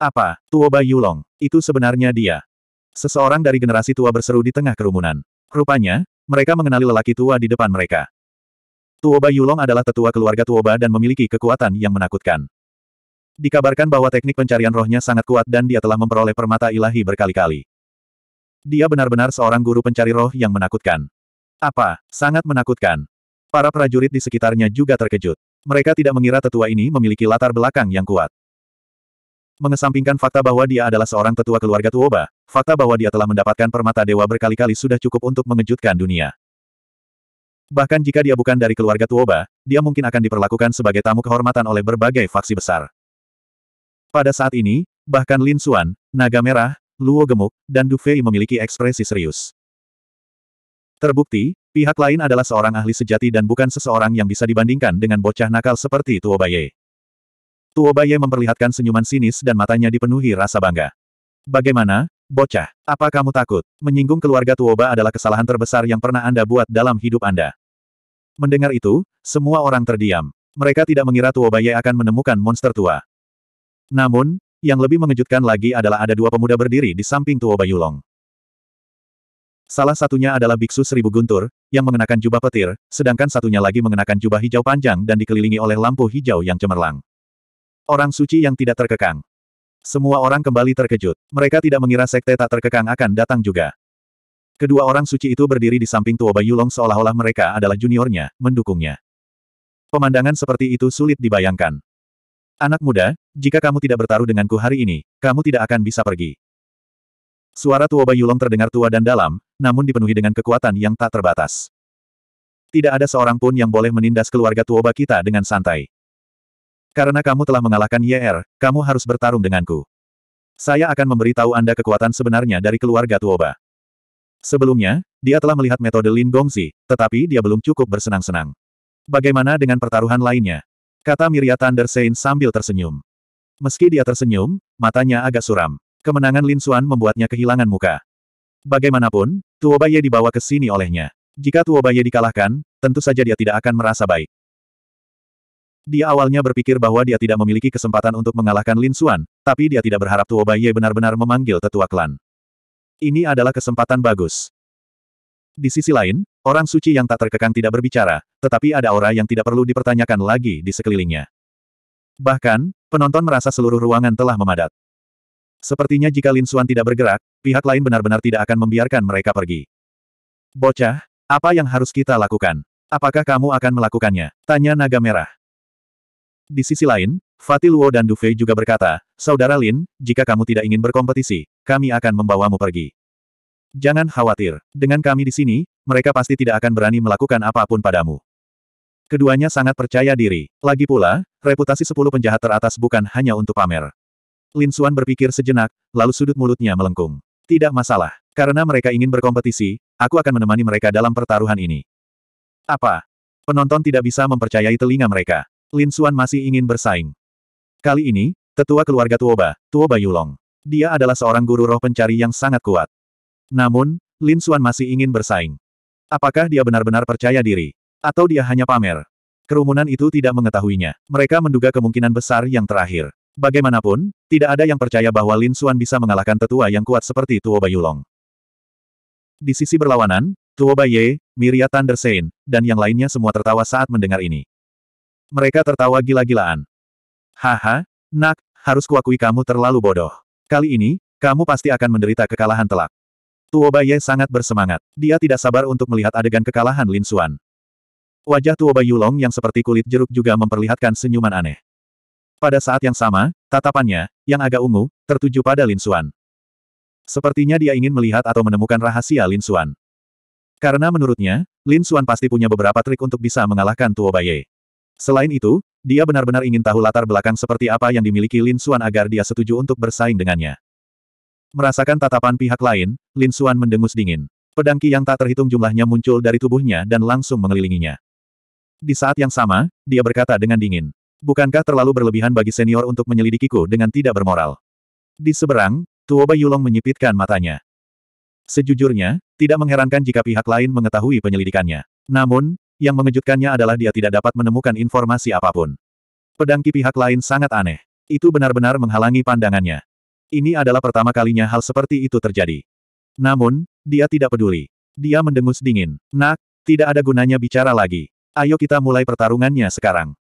Apa, Tuoba Yulong, itu sebenarnya dia. Seseorang dari generasi tua berseru di tengah kerumunan. Rupanya, mereka mengenali lelaki tua di depan mereka. Tuoba Yulong adalah tetua keluarga Tuoba dan memiliki kekuatan yang menakutkan. Dikabarkan bahwa teknik pencarian rohnya sangat kuat dan dia telah memperoleh permata ilahi berkali-kali. Dia benar-benar seorang guru pencari roh yang menakutkan. Apa, sangat menakutkan. Para prajurit di sekitarnya juga terkejut. Mereka tidak mengira tetua ini memiliki latar belakang yang kuat. Mengesampingkan fakta bahwa dia adalah seorang tetua keluarga Tuoba, fakta bahwa dia telah mendapatkan permata dewa berkali-kali sudah cukup untuk mengejutkan dunia. Bahkan jika dia bukan dari keluarga Tuoba, dia mungkin akan diperlakukan sebagai tamu kehormatan oleh berbagai faksi besar. Pada saat ini, bahkan Lin Xuan, Naga Merah, Luo Gemuk, dan Du Fei memiliki ekspresi serius. Terbukti, pihak lain adalah seorang ahli sejati dan bukan seseorang yang bisa dibandingkan dengan bocah nakal seperti Ye. Tuobaye memperlihatkan senyuman sinis dan matanya dipenuhi rasa bangga. Bagaimana, bocah? Apa kamu takut? Menyinggung keluarga Ba adalah kesalahan terbesar yang pernah Anda buat dalam hidup Anda. Mendengar itu, semua orang terdiam. Mereka tidak mengira Tuobaye akan menemukan monster tua. Namun, yang lebih mengejutkan lagi adalah ada dua pemuda berdiri di samping Bayulong. Salah satunya adalah biksu seribu guntur, yang mengenakan jubah petir, sedangkan satunya lagi mengenakan jubah hijau panjang dan dikelilingi oleh lampu hijau yang cemerlang. Orang suci yang tidak terkekang. Semua orang kembali terkejut. Mereka tidak mengira sekte tak terkekang akan datang juga. Kedua orang suci itu berdiri di samping Tuoba Yulong seolah-olah mereka adalah juniornya, mendukungnya. Pemandangan seperti itu sulit dibayangkan. Anak muda, jika kamu tidak bertaruh denganku hari ini, kamu tidak akan bisa pergi. Suara Tuoba Yulong terdengar tua dan dalam, namun dipenuhi dengan kekuatan yang tak terbatas. Tidak ada seorang pun yang boleh menindas keluarga Tuoba kita dengan santai. Karena kamu telah mengalahkan Yer, kamu harus bertarung denganku. Saya akan memberitahu Anda kekuatan sebenarnya dari keluarga Tuoba. Sebelumnya, dia telah melihat metode Lin Gongzi, tetapi dia belum cukup bersenang-senang. Bagaimana dengan pertaruhan lainnya? Kata Miria Thunder Saint sambil tersenyum. Meski dia tersenyum, matanya agak suram. Kemenangan Lin Xuan membuatnya kehilangan muka. Bagaimanapun, Tuoba Ye dibawa ke sini olehnya. Jika Tuoba Ye dikalahkan, tentu saja dia tidak akan merasa baik. Dia awalnya berpikir bahwa dia tidak memiliki kesempatan untuk mengalahkan Lin Xuan, tapi dia tidak berharap Tuo Baiye benar-benar memanggil tetua klan. Ini adalah kesempatan bagus. Di sisi lain, orang suci yang tak terkekang tidak berbicara, tetapi ada aura yang tidak perlu dipertanyakan lagi di sekelilingnya. Bahkan, penonton merasa seluruh ruangan telah memadat. Sepertinya jika Lin Xuan tidak bergerak, pihak lain benar-benar tidak akan membiarkan mereka pergi. Bocah, apa yang harus kita lakukan? Apakah kamu akan melakukannya? Tanya naga merah. Di sisi lain, Fatih Luo dan Dufei juga berkata, Saudara Lin, jika kamu tidak ingin berkompetisi, kami akan membawamu pergi. Jangan khawatir, dengan kami di sini, mereka pasti tidak akan berani melakukan apapun padamu. Keduanya sangat percaya diri. Lagi pula, reputasi sepuluh penjahat teratas bukan hanya untuk pamer. Lin Suan berpikir sejenak, lalu sudut mulutnya melengkung. Tidak masalah, karena mereka ingin berkompetisi, aku akan menemani mereka dalam pertaruhan ini. Apa? Penonton tidak bisa mempercayai telinga mereka. Lin Xuan masih ingin bersaing. Kali ini, tetua keluarga Tuoba, Tuoba Yulong. Dia adalah seorang guru roh pencari yang sangat kuat. Namun, Lin Xuan masih ingin bersaing. Apakah dia benar-benar percaya diri? Atau dia hanya pamer? Kerumunan itu tidak mengetahuinya. Mereka menduga kemungkinan besar yang terakhir. Bagaimanapun, tidak ada yang percaya bahwa Lin Xuan bisa mengalahkan tetua yang kuat seperti Tuo Bayulong. Di sisi berlawanan, Tuo Baye, Miria Tandersein, dan yang lainnya semua tertawa saat mendengar ini. Mereka tertawa gila-gilaan. Haha, nak, harus kuakui kamu terlalu bodoh. Kali ini, kamu pasti akan menderita kekalahan telak. Tuobaye sangat bersemangat. Dia tidak sabar untuk melihat adegan kekalahan Lin Xuan. Wajah Tuoba Yulong yang seperti kulit jeruk juga memperlihatkan senyuman aneh. Pada saat yang sama, tatapannya, yang agak ungu, tertuju pada Lin Xuan. Sepertinya dia ingin melihat atau menemukan rahasia Lin Xuan. Karena menurutnya, Lin Xuan pasti punya beberapa trik untuk bisa mengalahkan Tuobaye. Selain itu, dia benar-benar ingin tahu latar belakang seperti apa yang dimiliki Lin Xuan agar dia setuju untuk bersaing dengannya. Merasakan tatapan pihak lain, Lin Xuan mendengus dingin. Pedangki yang tak terhitung jumlahnya muncul dari tubuhnya dan langsung mengelilinginya. Di saat yang sama, dia berkata dengan dingin. Bukankah terlalu berlebihan bagi senior untuk menyelidikiku dengan tidak bermoral? Di seberang, Tuoba Yulong menyipitkan matanya. Sejujurnya, tidak mengherankan jika pihak lain mengetahui penyelidikannya. Namun, yang mengejutkannya adalah dia tidak dapat menemukan informasi apapun. Pedang ki pihak lain sangat aneh. Itu benar-benar menghalangi pandangannya. Ini adalah pertama kalinya hal seperti itu terjadi. Namun, dia tidak peduli. Dia mendengus dingin. Nak, tidak ada gunanya bicara lagi. Ayo kita mulai pertarungannya sekarang.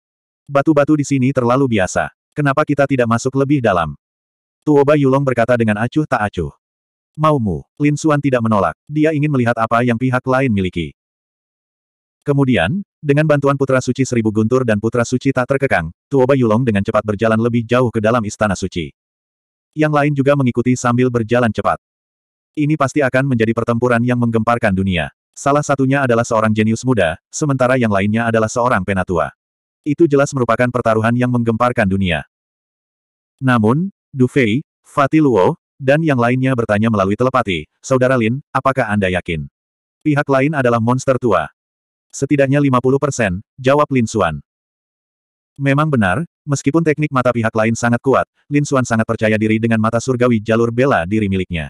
Batu-batu di sini terlalu biasa. Kenapa kita tidak masuk lebih dalam? Tuoba Yulong berkata dengan acuh tak acuh. Maumu, Lin Suan tidak menolak. Dia ingin melihat apa yang pihak lain miliki. Kemudian, dengan bantuan Putra Suci Seribu Guntur dan Putra Suci tak terkekang, Tuoba Yulong dengan cepat berjalan lebih jauh ke dalam Istana Suci. Yang lain juga mengikuti sambil berjalan cepat. Ini pasti akan menjadi pertempuran yang menggemparkan dunia. Salah satunya adalah seorang jenius muda, sementara yang lainnya adalah seorang penatua. Itu jelas merupakan pertaruhan yang menggemparkan dunia. Namun, Dufei, Fati Luo, dan yang lainnya bertanya melalui telepati, Saudara Lin, apakah Anda yakin? Pihak lain adalah monster tua. Setidaknya 50 persen, jawab Lin Xuan. Memang benar, meskipun teknik mata pihak lain sangat kuat, Lin Xuan sangat percaya diri dengan mata surgawi jalur bela diri miliknya.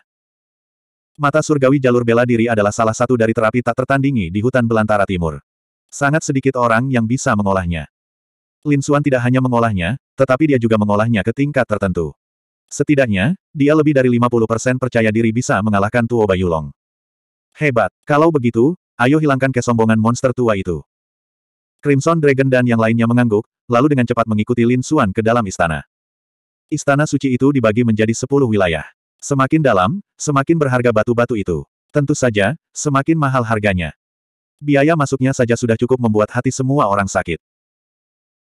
Mata surgawi jalur bela diri adalah salah satu dari terapi tak tertandingi di hutan belantara timur. Sangat sedikit orang yang bisa mengolahnya. Lin Xuan tidak hanya mengolahnya, tetapi dia juga mengolahnya ke tingkat tertentu. Setidaknya, dia lebih dari 50% percaya diri bisa mengalahkan Tuo Bayulong. Hebat, kalau begitu, Ayo hilangkan kesombongan monster tua itu. Crimson Dragon dan yang lainnya mengangguk, lalu dengan cepat mengikuti Lin Xuan ke dalam istana. Istana suci itu dibagi menjadi sepuluh wilayah. Semakin dalam, semakin berharga batu-batu itu. Tentu saja, semakin mahal harganya. Biaya masuknya saja sudah cukup membuat hati semua orang sakit.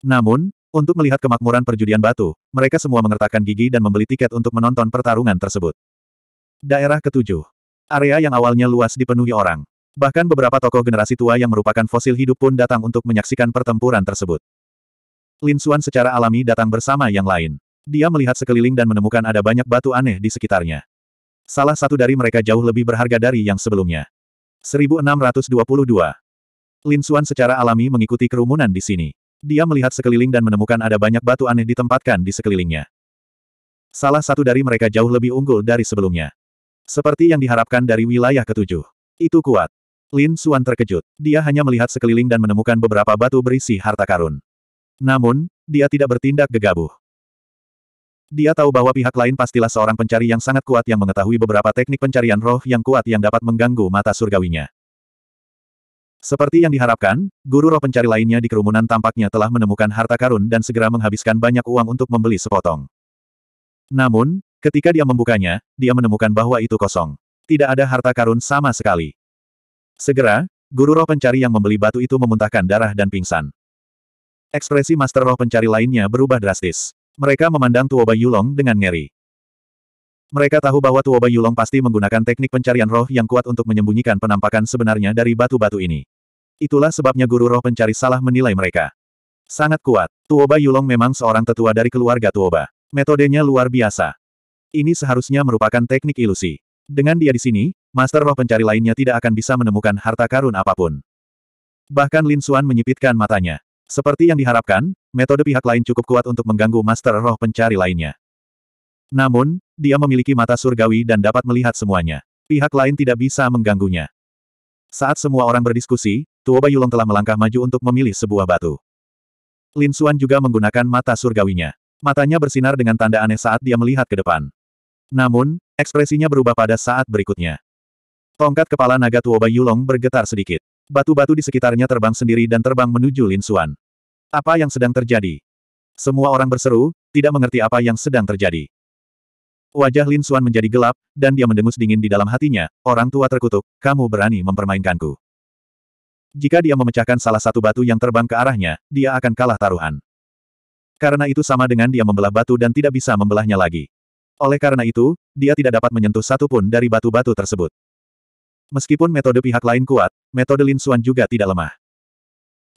Namun, untuk melihat kemakmuran perjudian batu, mereka semua mengertakkan gigi dan membeli tiket untuk menonton pertarungan tersebut. Daerah ketujuh. Area yang awalnya luas dipenuhi orang. Bahkan beberapa tokoh generasi tua yang merupakan fosil hidup pun datang untuk menyaksikan pertempuran tersebut. Lin Xuan secara alami datang bersama yang lain. Dia melihat sekeliling dan menemukan ada banyak batu aneh di sekitarnya. Salah satu dari mereka jauh lebih berharga dari yang sebelumnya. 1622 Lin Xuan secara alami mengikuti kerumunan di sini. Dia melihat sekeliling dan menemukan ada banyak batu aneh ditempatkan di sekelilingnya. Salah satu dari mereka jauh lebih unggul dari sebelumnya. Seperti yang diharapkan dari wilayah ketujuh. Itu kuat. Lin Suan terkejut. Dia hanya melihat sekeliling dan menemukan beberapa batu berisi harta karun. Namun, dia tidak bertindak gegabah. Dia tahu bahwa pihak lain pastilah seorang pencari yang sangat kuat yang mengetahui beberapa teknik pencarian roh yang kuat yang dapat mengganggu mata surgawinya. Seperti yang diharapkan, guru roh pencari lainnya di kerumunan tampaknya telah menemukan harta karun dan segera menghabiskan banyak uang untuk membeli sepotong. Namun, ketika dia membukanya, dia menemukan bahwa itu kosong. Tidak ada harta karun sama sekali. Segera, guru roh pencari yang membeli batu itu memuntahkan darah dan pingsan. Ekspresi master roh pencari lainnya berubah drastis. Mereka memandang Tuoba Yulong dengan ngeri. Mereka tahu bahwa Tuoba Yulong pasti menggunakan teknik pencarian roh yang kuat untuk menyembunyikan penampakan sebenarnya dari batu-batu ini. Itulah sebabnya guru roh pencari salah menilai mereka. Sangat kuat, Tuoba Yulong memang seorang tetua dari keluarga Tuoba. Metodenya luar biasa. Ini seharusnya merupakan teknik ilusi. Dengan dia di sini, Master roh pencari lainnya tidak akan bisa menemukan harta karun apapun. Bahkan Lin Suan menyipitkan matanya. Seperti yang diharapkan, metode pihak lain cukup kuat untuk mengganggu master roh pencari lainnya. Namun, dia memiliki mata surgawi dan dapat melihat semuanya. Pihak lain tidak bisa mengganggunya. Saat semua orang berdiskusi, Tuo Bayulong telah melangkah maju untuk memilih sebuah batu. Lin Suan juga menggunakan mata surgawinya. Matanya bersinar dengan tanda aneh saat dia melihat ke depan. Namun, ekspresinya berubah pada saat berikutnya. Tongkat kepala naga Tuoba Yulong bergetar sedikit. Batu-batu di sekitarnya terbang sendiri dan terbang menuju Lin Xuan. Apa yang sedang terjadi? Semua orang berseru, tidak mengerti apa yang sedang terjadi. Wajah Lin Xuan menjadi gelap, dan dia mendengus dingin di dalam hatinya, orang tua terkutuk, kamu berani mempermainkanku. Jika dia memecahkan salah satu batu yang terbang ke arahnya, dia akan kalah taruhan. Karena itu sama dengan dia membelah batu dan tidak bisa membelahnya lagi. Oleh karena itu, dia tidak dapat menyentuh satu pun dari batu-batu tersebut. Meskipun metode pihak lain kuat, metode Lin Xuan juga tidak lemah.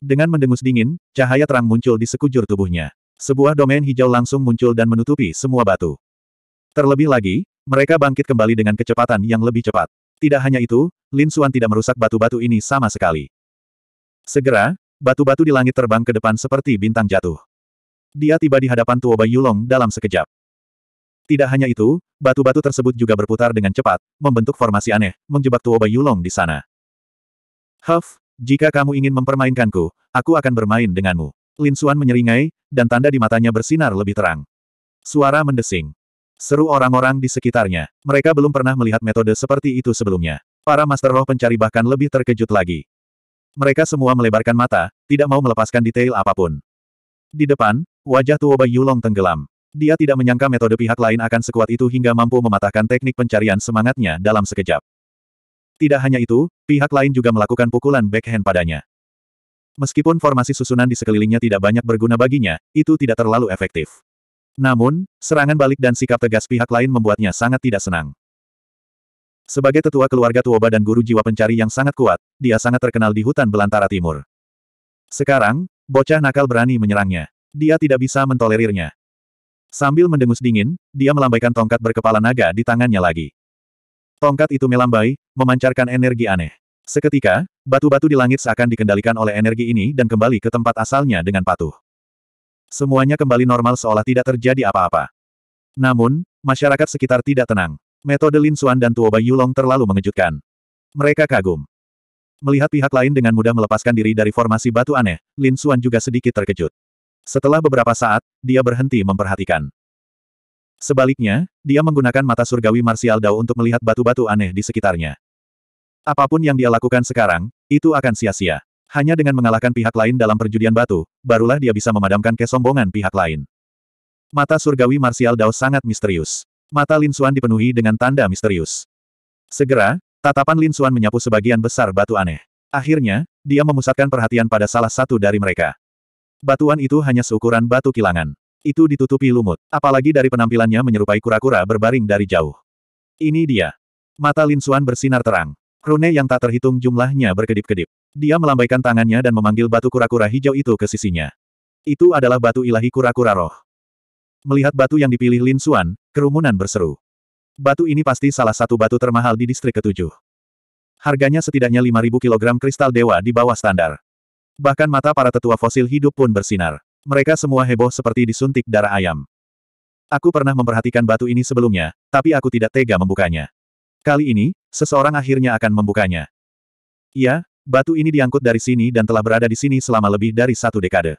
Dengan mendengus dingin, cahaya terang muncul di sekujur tubuhnya. Sebuah domain hijau langsung muncul dan menutupi semua batu. Terlebih lagi, mereka bangkit kembali dengan kecepatan yang lebih cepat. Tidak hanya itu, Lin Xuan tidak merusak batu-batu ini sama sekali. Segera, batu-batu di langit terbang ke depan seperti bintang jatuh. Dia tiba di hadapan Tuoba Yulong dalam sekejap. Tidak hanya itu, batu-batu tersebut juga berputar dengan cepat, membentuk formasi aneh, menjebak Tuoba Yulong di sana. Huff, jika kamu ingin mempermainkanku, aku akan bermain denganmu. Lin Suan menyeringai, dan tanda di matanya bersinar lebih terang. Suara mendesing. Seru orang-orang di sekitarnya. Mereka belum pernah melihat metode seperti itu sebelumnya. Para Master Roh pencari bahkan lebih terkejut lagi. Mereka semua melebarkan mata, tidak mau melepaskan detail apapun. Di depan, wajah Tuoba Yulong tenggelam. Dia tidak menyangka metode pihak lain akan sekuat itu hingga mampu mematahkan teknik pencarian semangatnya dalam sekejap. Tidak hanya itu, pihak lain juga melakukan pukulan backhand padanya. Meskipun formasi susunan di sekelilingnya tidak banyak berguna baginya, itu tidak terlalu efektif. Namun, serangan balik dan sikap tegas pihak lain membuatnya sangat tidak senang. Sebagai tetua keluarga Tuoba dan guru jiwa pencari yang sangat kuat, dia sangat terkenal di hutan belantara timur. Sekarang, bocah nakal berani menyerangnya. Dia tidak bisa mentolerirnya. Sambil mendengus dingin, dia melambaikan tongkat berkepala naga di tangannya lagi. Tongkat itu melambai, memancarkan energi aneh. Seketika, batu-batu di langit seakan dikendalikan oleh energi ini dan kembali ke tempat asalnya dengan patuh. Semuanya kembali normal seolah tidak terjadi apa-apa. Namun, masyarakat sekitar tidak tenang. Metode Lin Xuan dan Tuoba Yulong terlalu mengejutkan. Mereka kagum. Melihat pihak lain dengan mudah melepaskan diri dari formasi batu aneh, Lin Xuan juga sedikit terkejut. Setelah beberapa saat, dia berhenti memperhatikan. Sebaliknya, dia menggunakan mata surgawi Martial Dao untuk melihat batu-batu aneh di sekitarnya. Apapun yang dia lakukan sekarang, itu akan sia-sia. Hanya dengan mengalahkan pihak lain dalam perjudian batu, barulah dia bisa memadamkan kesombongan pihak lain. Mata surgawi Martial Dao sangat misterius. Mata Lin Xuan dipenuhi dengan tanda misterius. Segera, tatapan Lin Xuan menyapu sebagian besar batu aneh. Akhirnya, dia memusatkan perhatian pada salah satu dari mereka. Batuan itu hanya seukuran batu kilangan. Itu ditutupi lumut. Apalagi dari penampilannya menyerupai kura-kura berbaring dari jauh. Ini dia. Mata Lin Xuan bersinar terang. Rune yang tak terhitung jumlahnya berkedip-kedip. Dia melambaikan tangannya dan memanggil batu kura-kura hijau itu ke sisinya. Itu adalah batu ilahi kura-kura roh. Melihat batu yang dipilih Lin Xuan, kerumunan berseru. Batu ini pasti salah satu batu termahal di distrik ketujuh. Harganya setidaknya 5.000 kg kristal dewa di bawah standar. Bahkan mata para tetua fosil hidup pun bersinar. Mereka semua heboh seperti disuntik darah ayam. Aku pernah memperhatikan batu ini sebelumnya, tapi aku tidak tega membukanya. Kali ini, seseorang akhirnya akan membukanya. Iya, batu ini diangkut dari sini dan telah berada di sini selama lebih dari satu dekade.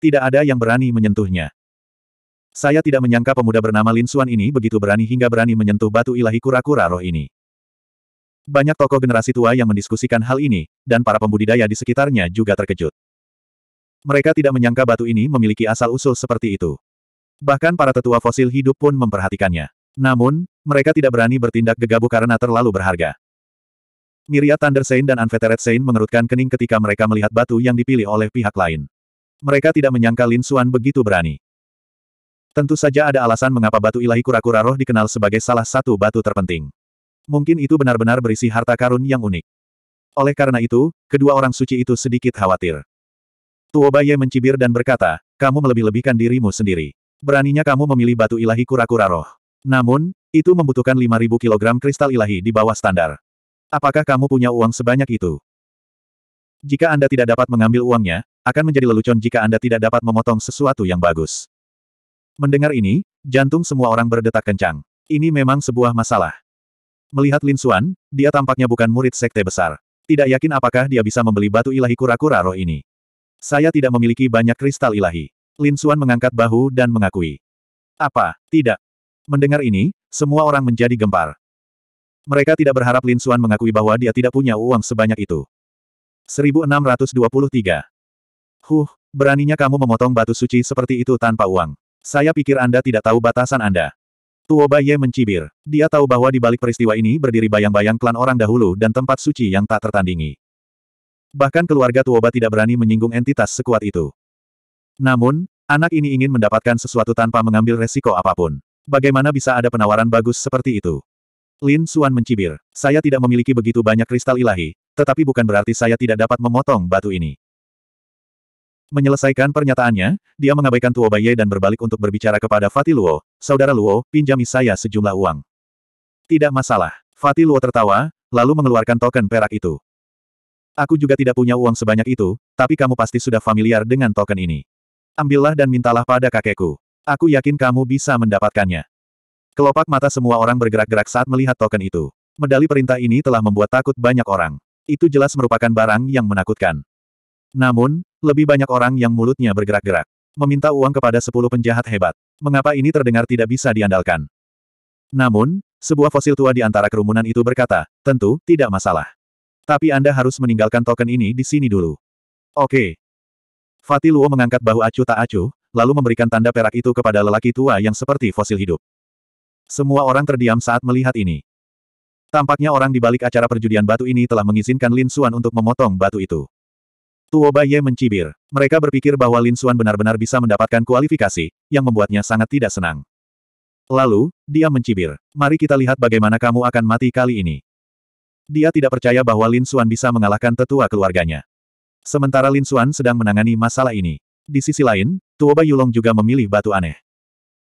Tidak ada yang berani menyentuhnya. Saya tidak menyangka pemuda bernama Lin Suan ini begitu berani hingga berani menyentuh batu ilahi kura-kura roh ini. Banyak tokoh generasi tua yang mendiskusikan hal ini, dan para pembudidaya di sekitarnya juga terkejut. Mereka tidak menyangka batu ini memiliki asal-usul seperti itu. Bahkan para tetua fosil hidup pun memperhatikannya. Namun, mereka tidak berani bertindak gegabah karena terlalu berharga. Miria Thunder Saint dan Unfettered Saint mengerutkan kening ketika mereka melihat batu yang dipilih oleh pihak lain. Mereka tidak menyangka Lin Xuan begitu berani. Tentu saja ada alasan mengapa batu ilahi kura-kura roh dikenal sebagai salah satu batu terpenting. Mungkin itu benar-benar berisi harta karun yang unik. Oleh karena itu, kedua orang suci itu sedikit khawatir. Tuobaye mencibir dan berkata, kamu melebih-lebihkan dirimu sendiri. Beraninya kamu memilih batu ilahi kura-kura roh. Namun, itu membutuhkan 5.000 kg kristal ilahi di bawah standar. Apakah kamu punya uang sebanyak itu? Jika Anda tidak dapat mengambil uangnya, akan menjadi lelucon jika Anda tidak dapat memotong sesuatu yang bagus. Mendengar ini, jantung semua orang berdetak kencang. Ini memang sebuah masalah. Melihat Lin Xuan, dia tampaknya bukan murid sekte besar. Tidak yakin apakah dia bisa membeli batu ilahi kura-kura roh ini. Saya tidak memiliki banyak kristal ilahi. Lin Xuan mengangkat bahu dan mengakui. Apa? Tidak. Mendengar ini, semua orang menjadi gempar. Mereka tidak berharap Lin Xuan mengakui bahwa dia tidak punya uang sebanyak itu. 1623. Huh, beraninya kamu memotong batu suci seperti itu tanpa uang. Saya pikir Anda tidak tahu batasan Anda. Tuoba Ye mencibir. Dia tahu bahwa di balik peristiwa ini berdiri bayang-bayang klan orang dahulu dan tempat suci yang tak tertandingi. Bahkan keluarga Tuoba tidak berani menyinggung entitas sekuat itu. Namun, anak ini ingin mendapatkan sesuatu tanpa mengambil resiko apapun. Bagaimana bisa ada penawaran bagus seperti itu? Lin Suan mencibir. Saya tidak memiliki begitu banyak kristal ilahi, tetapi bukan berarti saya tidak dapat memotong batu ini. Menyelesaikan pernyataannya, dia mengabaikan Tuo Baiye dan berbalik untuk berbicara kepada Fatih Luo, Saudara Luo, pinjami saya sejumlah uang. Tidak masalah. Fatih Luo tertawa, lalu mengeluarkan token perak itu. Aku juga tidak punya uang sebanyak itu, tapi kamu pasti sudah familiar dengan token ini. Ambillah dan mintalah pada kakekku. Aku yakin kamu bisa mendapatkannya. Kelopak mata semua orang bergerak-gerak saat melihat token itu. Medali perintah ini telah membuat takut banyak orang. Itu jelas merupakan barang yang menakutkan. Namun, lebih banyak orang yang mulutnya bergerak-gerak. Meminta uang kepada sepuluh penjahat hebat. Mengapa ini terdengar tidak bisa diandalkan? Namun, sebuah fosil tua di antara kerumunan itu berkata, tentu, tidak masalah. Tapi Anda harus meninggalkan token ini di sini dulu. Oke. Fatih Luo mengangkat bahu acuh tak acuh, lalu memberikan tanda perak itu kepada lelaki tua yang seperti fosil hidup. Semua orang terdiam saat melihat ini. Tampaknya orang di balik acara perjudian batu ini telah mengizinkan Lin Xuan untuk memotong batu itu. Tuoba Ye mencibir. Mereka berpikir bahwa Lin Xuan benar-benar bisa mendapatkan kualifikasi, yang membuatnya sangat tidak senang. Lalu, dia mencibir. Mari kita lihat bagaimana kamu akan mati kali ini. Dia tidak percaya bahwa Lin Xuan bisa mengalahkan tetua keluarganya. Sementara Lin Xuan sedang menangani masalah ini. Di sisi lain, Tuoba Yulong juga memilih batu aneh.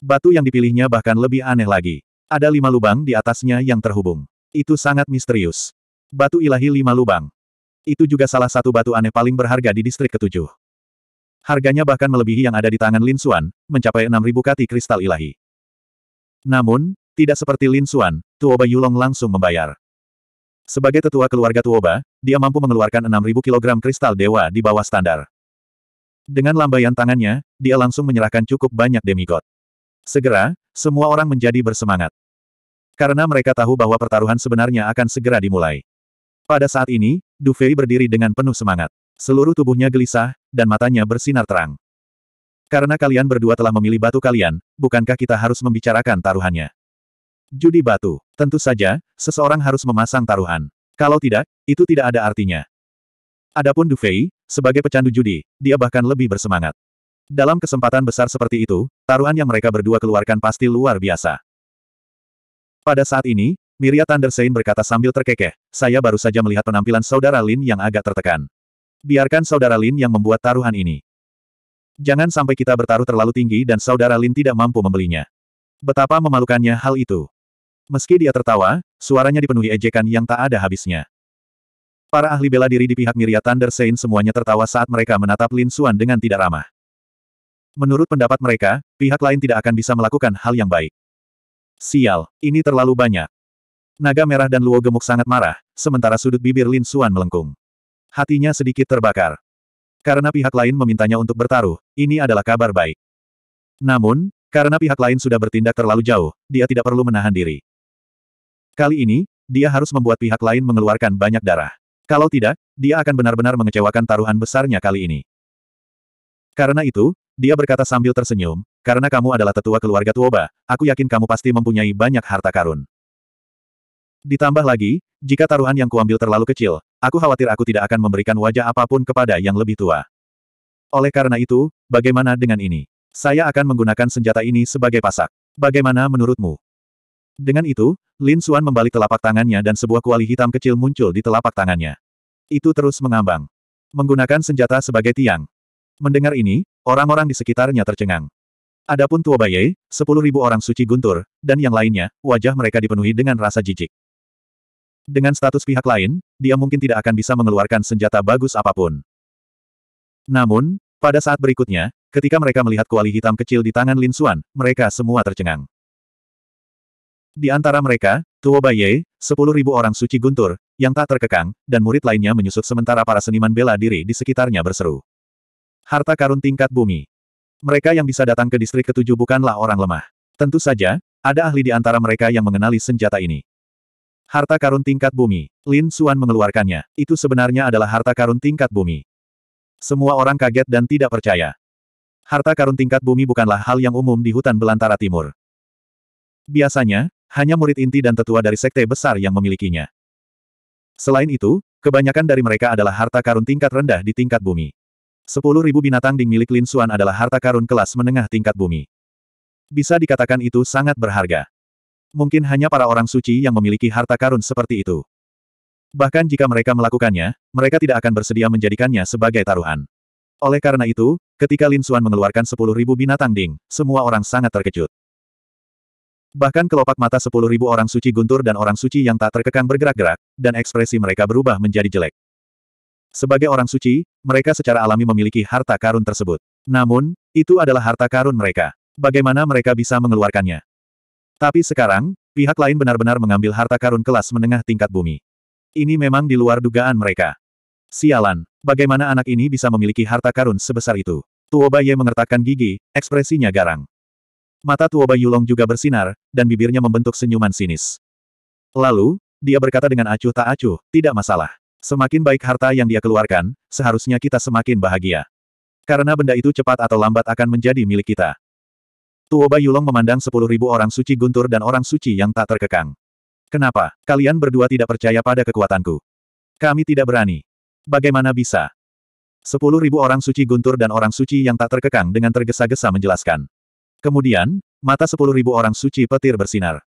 Batu yang dipilihnya bahkan lebih aneh lagi. Ada lima lubang di atasnya yang terhubung. Itu sangat misterius. Batu ilahi lima lubang. Itu juga salah satu batu aneh paling berharga di distrik ketujuh. Harganya bahkan melebihi yang ada di tangan Lin Xuan, mencapai 6.000 kati kristal ilahi. Namun, tidak seperti Lin Xuan, Tuoba Yulong langsung membayar. Sebagai tetua keluarga Tuoba, dia mampu mengeluarkan 6.000 kg kristal dewa di bawah standar. Dengan lambaian tangannya, dia langsung menyerahkan cukup banyak demigod. Segera, semua orang menjadi bersemangat. Karena mereka tahu bahwa pertaruhan sebenarnya akan segera dimulai. Pada saat ini, Du Fei berdiri dengan penuh semangat. Seluruh tubuhnya gelisah, dan matanya bersinar terang. Karena kalian berdua telah memilih batu kalian, bukankah kita harus membicarakan taruhannya? Judi batu. Tentu saja, seseorang harus memasang taruhan. Kalau tidak, itu tidak ada artinya. Adapun Du Fei, sebagai pecandu judi, dia bahkan lebih bersemangat. Dalam kesempatan besar seperti itu, taruhan yang mereka berdua keluarkan pasti luar biasa. Pada saat ini, Miria Tandersein berkata sambil terkekeh, saya baru saja melihat penampilan saudara Lin yang agak tertekan. Biarkan saudara Lin yang membuat taruhan ini. Jangan sampai kita bertaruh terlalu tinggi dan saudara Lin tidak mampu membelinya. Betapa memalukannya hal itu. Meski dia tertawa, suaranya dipenuhi ejekan yang tak ada habisnya. Para ahli bela diri di pihak Miria Tandersein semuanya tertawa saat mereka menatap Lin Suan dengan tidak ramah. Menurut pendapat mereka, pihak lain tidak akan bisa melakukan hal yang baik. Sial, ini terlalu banyak. Naga merah dan Luo gemuk sangat marah, sementara sudut bibir Lin Suan melengkung. Hatinya sedikit terbakar. Karena pihak lain memintanya untuk bertaruh, ini adalah kabar baik. Namun, karena pihak lain sudah bertindak terlalu jauh, dia tidak perlu menahan diri. Kali ini, dia harus membuat pihak lain mengeluarkan banyak darah. Kalau tidak, dia akan benar-benar mengecewakan taruhan besarnya kali ini. Karena itu, dia berkata sambil tersenyum, karena kamu adalah tetua keluarga Tuoba, aku yakin kamu pasti mempunyai banyak harta karun. Ditambah lagi, jika taruhan yang kuambil terlalu kecil, aku khawatir aku tidak akan memberikan wajah apapun kepada yang lebih tua. Oleh karena itu, bagaimana dengan ini? Saya akan menggunakan senjata ini sebagai pasak. Bagaimana menurutmu? Dengan itu, Lin Suan membalik telapak tangannya dan sebuah kuali hitam kecil muncul di telapak tangannya. Itu terus mengambang. Menggunakan senjata sebagai tiang. Mendengar ini, orang-orang di sekitarnya tercengang. Adapun Tuobaye, sepuluh ribu orang suci guntur, dan yang lainnya, wajah mereka dipenuhi dengan rasa jijik. Dengan status pihak lain, dia mungkin tidak akan bisa mengeluarkan senjata bagus apapun. Namun, pada saat berikutnya, ketika mereka melihat kuali hitam kecil di tangan Lin Xuan, mereka semua tercengang. Di antara mereka, Tuo Baye, sepuluh ribu orang suci guntur, yang tak terkekang, dan murid lainnya menyusut sementara para seniman bela diri di sekitarnya berseru. Harta karun tingkat bumi. Mereka yang bisa datang ke distrik ketujuh bukanlah orang lemah. Tentu saja, ada ahli di antara mereka yang mengenali senjata ini. Harta karun tingkat bumi. Lin Suan mengeluarkannya. Itu sebenarnya adalah harta karun tingkat bumi. Semua orang kaget dan tidak percaya. Harta karun tingkat bumi bukanlah hal yang umum di hutan belantara timur. Biasanya, hanya murid inti dan tetua dari sekte besar yang memilikinya. Selain itu, kebanyakan dari mereka adalah harta karun tingkat rendah di tingkat bumi. Sepuluh ribu binatang ding milik Lin Suan adalah harta karun kelas menengah tingkat bumi. Bisa dikatakan itu sangat berharga. Mungkin hanya para orang suci yang memiliki harta karun seperti itu. Bahkan jika mereka melakukannya, mereka tidak akan bersedia menjadikannya sebagai taruhan. Oleh karena itu, ketika Lin Suan mengeluarkan sepuluh ribu binatang ding, semua orang sangat terkejut. Bahkan kelopak mata sepuluh ribu orang suci guntur dan orang suci yang tak terkekang bergerak-gerak, dan ekspresi mereka berubah menjadi jelek. Sebagai orang suci, mereka secara alami memiliki harta karun tersebut. Namun, itu adalah harta karun mereka. Bagaimana mereka bisa mengeluarkannya? Tapi sekarang, pihak lain benar-benar mengambil harta karun kelas menengah tingkat bumi. Ini memang di luar dugaan mereka. Sialan, bagaimana anak ini bisa memiliki harta karun sebesar itu? Tuobaye mengertakkan gigi, ekspresinya garang. Mata Tuoba Yulong juga bersinar, dan bibirnya membentuk senyuman sinis. Lalu, dia berkata dengan acuh tak acuh, tidak masalah. Semakin baik harta yang dia keluarkan, seharusnya kita semakin bahagia. Karena benda itu cepat atau lambat akan menjadi milik kita. Tuo Bayulong memandang sepuluh ribu orang suci guntur dan orang suci yang tak terkekang. Kenapa? Kalian berdua tidak percaya pada kekuatanku. Kami tidak berani. Bagaimana bisa? Sepuluh ribu orang suci guntur dan orang suci yang tak terkekang dengan tergesa-gesa menjelaskan. Kemudian, mata sepuluh ribu orang suci petir bersinar.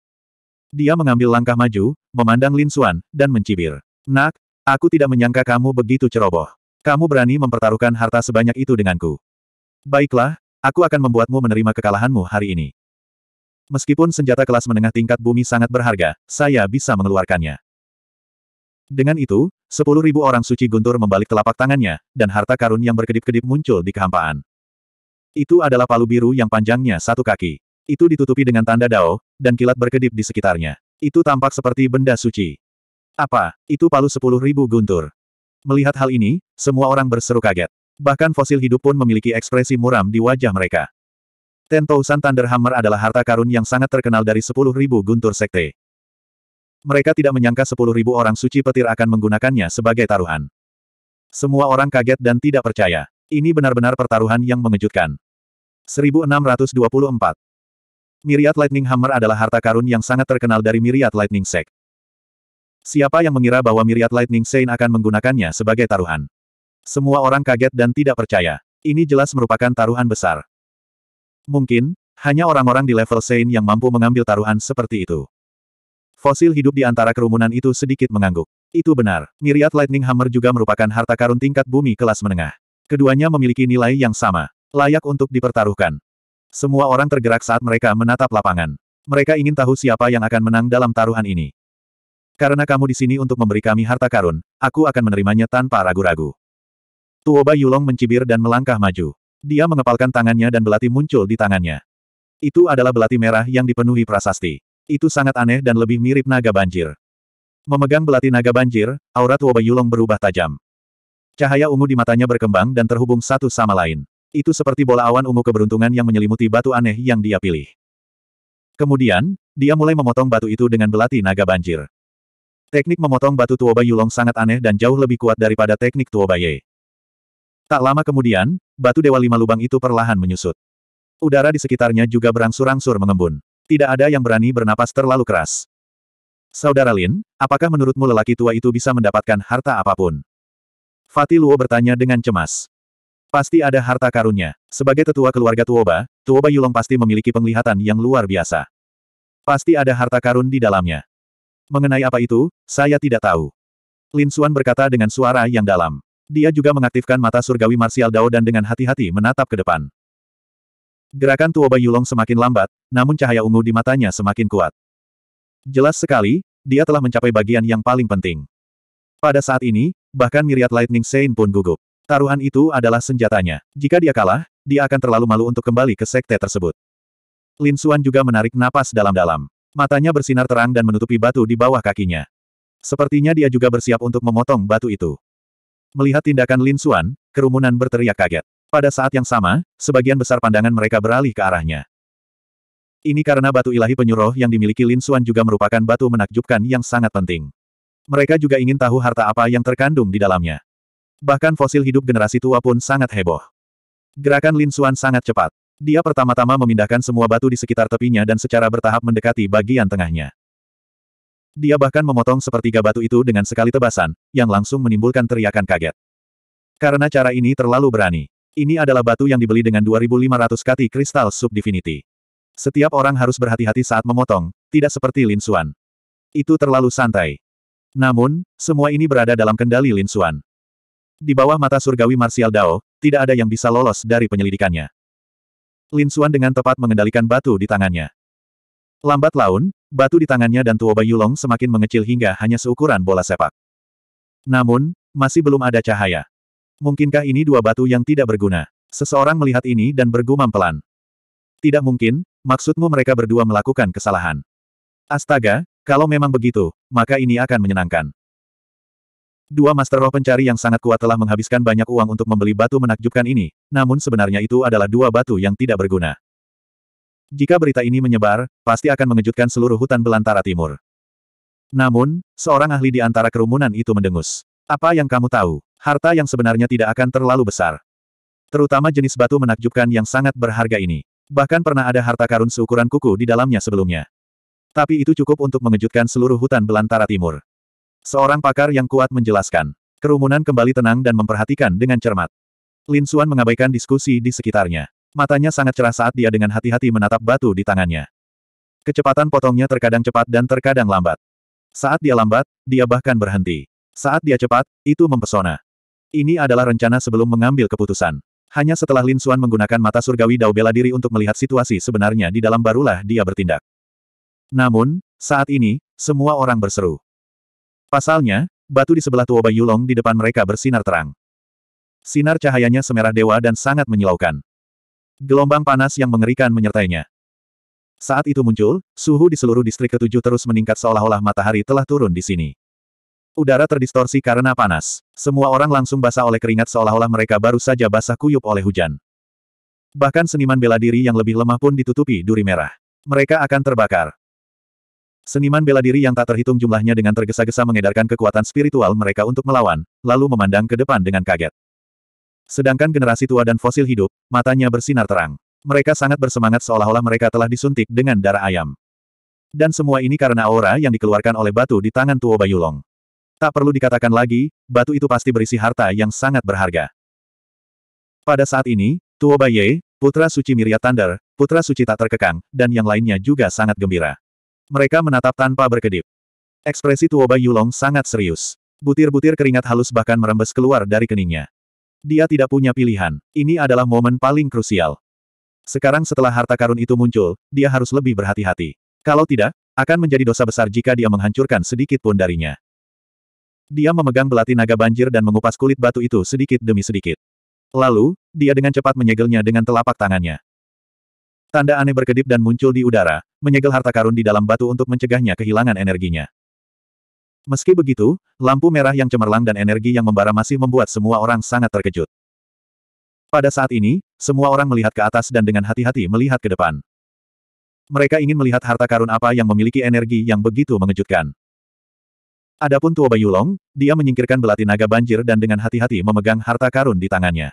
Dia mengambil langkah maju, memandang Lin Xuan, dan mencibir. Nak, aku tidak menyangka kamu begitu ceroboh. Kamu berani mempertaruhkan harta sebanyak itu denganku. Baiklah, Aku akan membuatmu menerima kekalahanmu hari ini. Meskipun senjata kelas menengah tingkat bumi sangat berharga, saya bisa mengeluarkannya. Dengan itu, sepuluh ribu orang suci guntur membalik telapak tangannya, dan harta karun yang berkedip-kedip muncul di kehampaan. Itu adalah palu biru yang panjangnya satu kaki. Itu ditutupi dengan tanda dao, dan kilat berkedip di sekitarnya. Itu tampak seperti benda suci. Apa? Itu palu sepuluh ribu guntur. Melihat hal ini, semua orang berseru kaget. Bahkan fosil hidup pun memiliki ekspresi muram di wajah mereka. Ten Thousand Thunder Hammer adalah harta karun yang sangat terkenal dari 10.000 guntur sekte. Mereka tidak menyangka 10.000 orang suci petir akan menggunakannya sebagai taruhan. Semua orang kaget dan tidak percaya. Ini benar-benar pertaruhan yang mengejutkan. 1624 Myriad Lightning Hammer adalah harta karun yang sangat terkenal dari Myriad Lightning Sect. Siapa yang mengira bahwa Myriad Lightning Saint akan menggunakannya sebagai taruhan? Semua orang kaget dan tidak percaya. Ini jelas merupakan taruhan besar. Mungkin, hanya orang-orang di level Sein yang mampu mengambil taruhan seperti itu. Fosil hidup di antara kerumunan itu sedikit mengangguk. Itu benar, miriat Lightning Hammer juga merupakan harta karun tingkat bumi kelas menengah. Keduanya memiliki nilai yang sama, layak untuk dipertaruhkan. Semua orang tergerak saat mereka menatap lapangan. Mereka ingin tahu siapa yang akan menang dalam taruhan ini. Karena kamu di sini untuk memberi kami harta karun, aku akan menerimanya tanpa ragu-ragu. Tuoba Yulong mencibir dan melangkah maju. Dia mengepalkan tangannya dan belati muncul di tangannya. Itu adalah belati merah yang dipenuhi prasasti. Itu sangat aneh dan lebih mirip naga banjir. Memegang belati naga banjir, aura Tuoba Yulong berubah tajam. Cahaya ungu di matanya berkembang dan terhubung satu sama lain. Itu seperti bola awan ungu keberuntungan yang menyelimuti batu aneh yang dia pilih. Kemudian, dia mulai memotong batu itu dengan belati naga banjir. Teknik memotong batu Tuoba Yulong sangat aneh dan jauh lebih kuat daripada teknik Tuoba Ye. Tak lama kemudian, batu dewa lima lubang itu perlahan menyusut. Udara di sekitarnya juga berangsur-angsur mengembun. Tidak ada yang berani bernapas terlalu keras. Saudara Lin, apakah menurutmu lelaki tua itu bisa mendapatkan harta apapun? Fatih Luo bertanya dengan cemas. Pasti ada harta karunnya. Sebagai tetua keluarga Tuoba, Tuoba Yulong pasti memiliki penglihatan yang luar biasa. Pasti ada harta karun di dalamnya. Mengenai apa itu, saya tidak tahu. Lin Xuan berkata dengan suara yang dalam. Dia juga mengaktifkan mata surgawi Martial Dao dan dengan hati-hati menatap ke depan. Gerakan Tuoba Yulong semakin lambat, namun cahaya ungu di matanya semakin kuat. Jelas sekali, dia telah mencapai bagian yang paling penting. Pada saat ini, bahkan miriat Lightning Saint pun gugup. Taruhan itu adalah senjatanya. Jika dia kalah, dia akan terlalu malu untuk kembali ke sekte tersebut. Lin Xuan juga menarik napas dalam-dalam. Matanya bersinar terang dan menutupi batu di bawah kakinya. Sepertinya dia juga bersiap untuk memotong batu itu. Melihat tindakan Lin Xuan, kerumunan berteriak kaget. Pada saat yang sama, sebagian besar pandangan mereka beralih ke arahnya. Ini karena batu ilahi penyuruh yang dimiliki Lin Xuan juga merupakan batu menakjubkan yang sangat penting. Mereka juga ingin tahu harta apa yang terkandung di dalamnya. Bahkan fosil hidup generasi tua pun sangat heboh. Gerakan Lin Xuan sangat cepat. Dia pertama-tama memindahkan semua batu di sekitar tepinya dan secara bertahap mendekati bagian tengahnya. Dia bahkan memotong sepertiga batu itu dengan sekali tebasan, yang langsung menimbulkan teriakan kaget. Karena cara ini terlalu berani. Ini adalah batu yang dibeli dengan 2.500 kati kristal subdivinity. Setiap orang harus berhati-hati saat memotong, tidak seperti Lin Xuan. Itu terlalu santai. Namun, semua ini berada dalam kendali Lin Xuan. Di bawah mata surgawi Martial Dao, tidak ada yang bisa lolos dari penyelidikannya. Lin Xuan dengan tepat mengendalikan batu di tangannya. Lambat laun, batu di tangannya dan Tuoba Yulong semakin mengecil hingga hanya seukuran bola sepak. Namun, masih belum ada cahaya. Mungkinkah ini dua batu yang tidak berguna? Seseorang melihat ini dan bergumam pelan. Tidak mungkin, maksudmu mereka berdua melakukan kesalahan. Astaga, kalau memang begitu, maka ini akan menyenangkan. Dua master roh pencari yang sangat kuat telah menghabiskan banyak uang untuk membeli batu menakjubkan ini, namun sebenarnya itu adalah dua batu yang tidak berguna. Jika berita ini menyebar, pasti akan mengejutkan seluruh hutan belantara timur. Namun, seorang ahli di antara kerumunan itu mendengus. Apa yang kamu tahu? Harta yang sebenarnya tidak akan terlalu besar. Terutama jenis batu menakjubkan yang sangat berharga ini. Bahkan pernah ada harta karun seukuran kuku di dalamnya sebelumnya. Tapi itu cukup untuk mengejutkan seluruh hutan belantara timur. Seorang pakar yang kuat menjelaskan. Kerumunan kembali tenang dan memperhatikan dengan cermat. Lin Suan mengabaikan diskusi di sekitarnya. Matanya sangat cerah saat dia dengan hati-hati menatap batu di tangannya. Kecepatan potongnya terkadang cepat dan terkadang lambat. Saat dia lambat, dia bahkan berhenti. Saat dia cepat, itu mempesona. Ini adalah rencana sebelum mengambil keputusan. Hanya setelah Lin Suan menggunakan mata surgawi Dao bela diri untuk melihat situasi sebenarnya di dalam barulah dia bertindak. Namun, saat ini, semua orang berseru. Pasalnya, batu di sebelah Tuoba Yulong di depan mereka bersinar terang. Sinar cahayanya semerah dewa dan sangat menyilaukan. Gelombang panas yang mengerikan menyertainya. Saat itu muncul, suhu di seluruh distrik ketujuh terus meningkat seolah-olah matahari telah turun di sini. Udara terdistorsi karena panas. Semua orang langsung basah oleh keringat seolah-olah mereka baru saja basah kuyup oleh hujan. Bahkan seniman bela diri yang lebih lemah pun ditutupi duri merah. Mereka akan terbakar. Seniman bela diri yang tak terhitung jumlahnya dengan tergesa-gesa mengedarkan kekuatan spiritual mereka untuk melawan, lalu memandang ke depan dengan kaget. Sedangkan generasi tua dan fosil hidup, matanya bersinar terang. Mereka sangat bersemangat seolah-olah mereka telah disuntik dengan darah ayam. Dan semua ini karena aura yang dikeluarkan oleh batu di tangan Tuo Bayulong. Tak perlu dikatakan lagi, batu itu pasti berisi harta yang sangat berharga. Pada saat ini, Tuo Baye, putra suci Miria Thunder, putra suci tak terkekang, dan yang lainnya juga sangat gembira. Mereka menatap tanpa berkedip. Ekspresi Tuo Bayulong sangat serius. Butir-butir keringat halus bahkan merembes keluar dari keningnya. Dia tidak punya pilihan. Ini adalah momen paling krusial. Sekarang setelah harta karun itu muncul, dia harus lebih berhati-hati. Kalau tidak, akan menjadi dosa besar jika dia menghancurkan sedikit pun darinya. Dia memegang belati naga banjir dan mengupas kulit batu itu sedikit demi sedikit. Lalu, dia dengan cepat menyegelnya dengan telapak tangannya. Tanda aneh berkedip dan muncul di udara, menyegel harta karun di dalam batu untuk mencegahnya kehilangan energinya. Meski begitu, lampu merah yang cemerlang dan energi yang membara masih membuat semua orang sangat terkejut. Pada saat ini, semua orang melihat ke atas dan dengan hati-hati melihat ke depan. Mereka ingin melihat harta karun apa yang memiliki energi yang begitu mengejutkan. Adapun Tuo Bayulong, dia menyingkirkan belati naga banjir dan dengan hati-hati memegang harta karun di tangannya.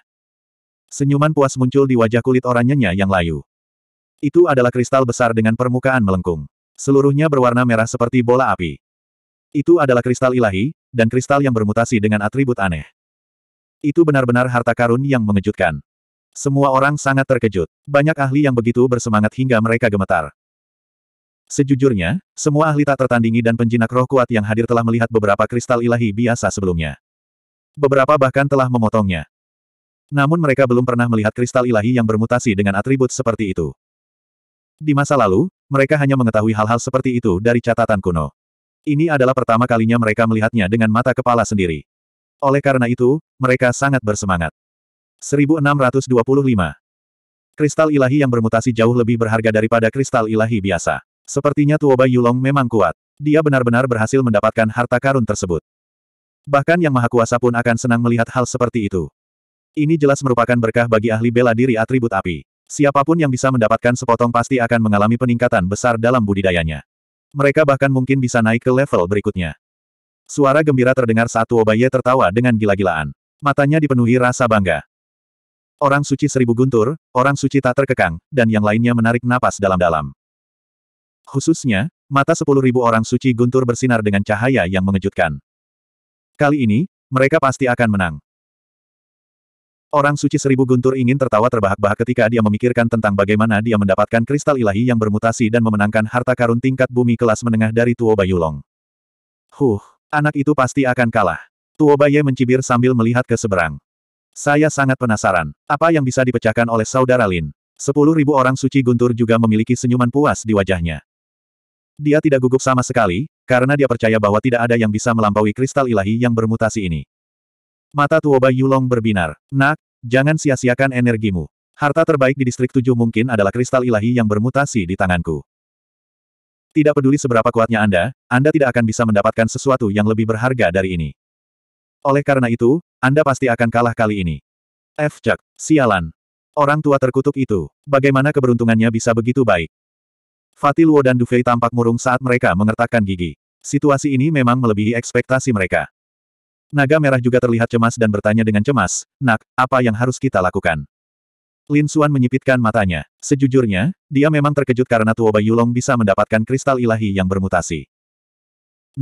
Senyuman puas muncul di wajah kulit oranyenya yang layu. Itu adalah kristal besar dengan permukaan melengkung. Seluruhnya berwarna merah seperti bola api. Itu adalah kristal ilahi, dan kristal yang bermutasi dengan atribut aneh. Itu benar-benar harta karun yang mengejutkan. Semua orang sangat terkejut. Banyak ahli yang begitu bersemangat hingga mereka gemetar. Sejujurnya, semua ahli tak tertandingi dan penjinak roh kuat yang hadir telah melihat beberapa kristal ilahi biasa sebelumnya. Beberapa bahkan telah memotongnya. Namun mereka belum pernah melihat kristal ilahi yang bermutasi dengan atribut seperti itu. Di masa lalu, mereka hanya mengetahui hal-hal seperti itu dari catatan kuno. Ini adalah pertama kalinya mereka melihatnya dengan mata kepala sendiri. Oleh karena itu, mereka sangat bersemangat. 1625 Kristal ilahi yang bermutasi jauh lebih berharga daripada kristal ilahi biasa. Sepertinya Tuoba Yulong memang kuat. Dia benar-benar berhasil mendapatkan harta karun tersebut. Bahkan Yang Maha Kuasa pun akan senang melihat hal seperti itu. Ini jelas merupakan berkah bagi ahli bela diri atribut api. Siapapun yang bisa mendapatkan sepotong pasti akan mengalami peningkatan besar dalam budidayanya. Mereka bahkan mungkin bisa naik ke level berikutnya. Suara gembira terdengar saat Baye tertawa dengan gila-gilaan. Matanya dipenuhi rasa bangga. Orang suci seribu guntur, orang suci tak terkekang, dan yang lainnya menarik napas dalam-dalam. Khususnya, mata sepuluh ribu orang suci guntur bersinar dengan cahaya yang mengejutkan. Kali ini, mereka pasti akan menang. Orang suci seribu guntur ingin tertawa terbahak-bahak ketika dia memikirkan tentang bagaimana dia mendapatkan kristal ilahi yang bermutasi dan memenangkan harta karun tingkat bumi kelas menengah dari Tuo Bayulong. Huh, anak itu pasti akan kalah. Tuo Baye mencibir sambil melihat ke seberang. Saya sangat penasaran, apa yang bisa dipecahkan oleh saudara Lin. Sepuluh ribu orang suci guntur juga memiliki senyuman puas di wajahnya. Dia tidak gugup sama sekali, karena dia percaya bahwa tidak ada yang bisa melampaui kristal ilahi yang bermutasi ini. Mata Tuoba Yulong berbinar. Nak, jangan sia-siakan energimu. Harta terbaik di distrik tujuh mungkin adalah kristal ilahi yang bermutasi di tanganku. Tidak peduli seberapa kuatnya Anda, Anda tidak akan bisa mendapatkan sesuatu yang lebih berharga dari ini. Oleh karena itu, Anda pasti akan kalah kali ini. F. Cak, sialan. Orang tua terkutuk itu, bagaimana keberuntungannya bisa begitu baik? Fatih Luo dan Dufei tampak murung saat mereka mengertakkan gigi. Situasi ini memang melebihi ekspektasi mereka. Naga merah juga terlihat cemas dan bertanya dengan cemas, Nak, apa yang harus kita lakukan? Lin Xuan menyipitkan matanya. Sejujurnya, dia memang terkejut karena Tuo Yulong bisa mendapatkan kristal ilahi yang bermutasi.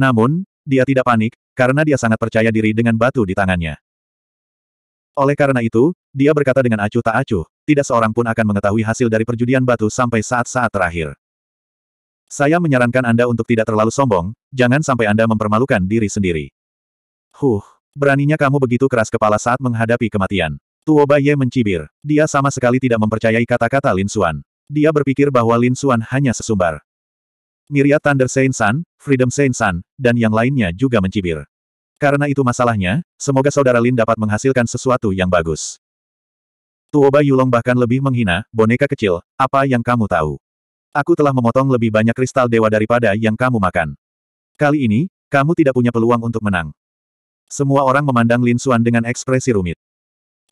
Namun, dia tidak panik, karena dia sangat percaya diri dengan batu di tangannya. Oleh karena itu, dia berkata dengan acuh tak acuh, tidak seorang pun akan mengetahui hasil dari perjudian batu sampai saat-saat terakhir. Saya menyarankan Anda untuk tidak terlalu sombong, jangan sampai Anda mempermalukan diri sendiri. Huh, beraninya kamu begitu keras kepala saat menghadapi kematian. Tuo Ye mencibir. Dia sama sekali tidak mempercayai kata-kata Lin Xuan. Dia berpikir bahwa Lin Xuan hanya sesumbar. Miria Thunder Saint San, Freedom Saint San, dan yang lainnya juga mencibir. Karena itu masalahnya, semoga saudara Lin dapat menghasilkan sesuatu yang bagus. Tuo Bai Yulong bahkan lebih menghina, boneka kecil, apa yang kamu tahu? Aku telah memotong lebih banyak kristal dewa daripada yang kamu makan. Kali ini, kamu tidak punya peluang untuk menang. Semua orang memandang Lin Xuan dengan ekspresi rumit.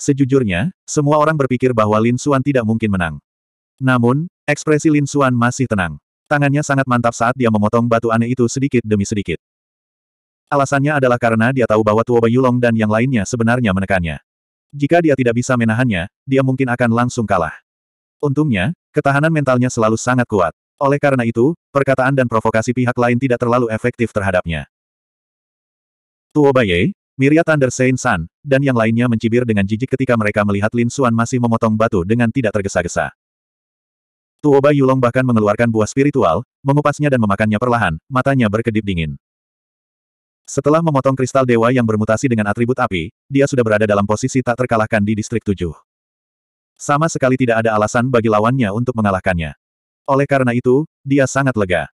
Sejujurnya, semua orang berpikir bahwa Lin Xuan tidak mungkin menang. Namun, ekspresi Lin Xuan masih tenang. Tangannya sangat mantap saat dia memotong batu aneh itu sedikit demi sedikit. Alasannya adalah karena dia tahu bahwa Tuo Yulong dan yang lainnya sebenarnya menekannya. Jika dia tidak bisa menahannya, dia mungkin akan langsung kalah. Untungnya, ketahanan mentalnya selalu sangat kuat. Oleh karena itu, perkataan dan provokasi pihak lain tidak terlalu efektif terhadapnya. Tuobaye, Miria Thunder Saint San, dan yang lainnya mencibir dengan jijik ketika mereka melihat Lin Xuan masih memotong batu dengan tidak tergesa-gesa. Tuoba Yulong bahkan mengeluarkan buah spiritual, mengupasnya dan memakannya perlahan, matanya berkedip dingin. Setelah memotong kristal dewa yang bermutasi dengan atribut api, dia sudah berada dalam posisi tak terkalahkan di distrik tujuh. Sama sekali tidak ada alasan bagi lawannya untuk mengalahkannya. Oleh karena itu, dia sangat lega.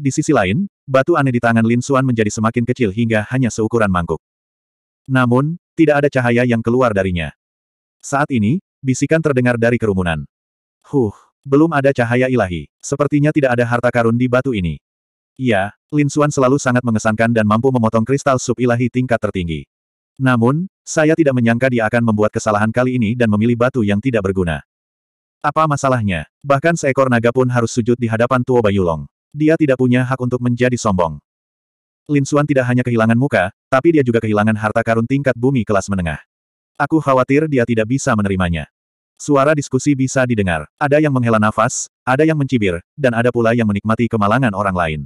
Di sisi lain, batu aneh di tangan Lin Suan menjadi semakin kecil hingga hanya seukuran mangkuk. Namun, tidak ada cahaya yang keluar darinya. Saat ini, bisikan terdengar dari kerumunan. Huh, belum ada cahaya ilahi. Sepertinya tidak ada harta karun di batu ini. Iya, Lin Suan selalu sangat mengesankan dan mampu memotong kristal sub ilahi tingkat tertinggi. Namun, saya tidak menyangka dia akan membuat kesalahan kali ini dan memilih batu yang tidak berguna. Apa masalahnya? Bahkan seekor naga pun harus sujud di hadapan Tuo Bayulong. Dia tidak punya hak untuk menjadi sombong. Lin Xuan tidak hanya kehilangan muka, tapi dia juga kehilangan harta karun tingkat bumi kelas menengah. Aku khawatir dia tidak bisa menerimanya. Suara diskusi bisa didengar. Ada yang menghela nafas, ada yang mencibir, dan ada pula yang menikmati kemalangan orang lain.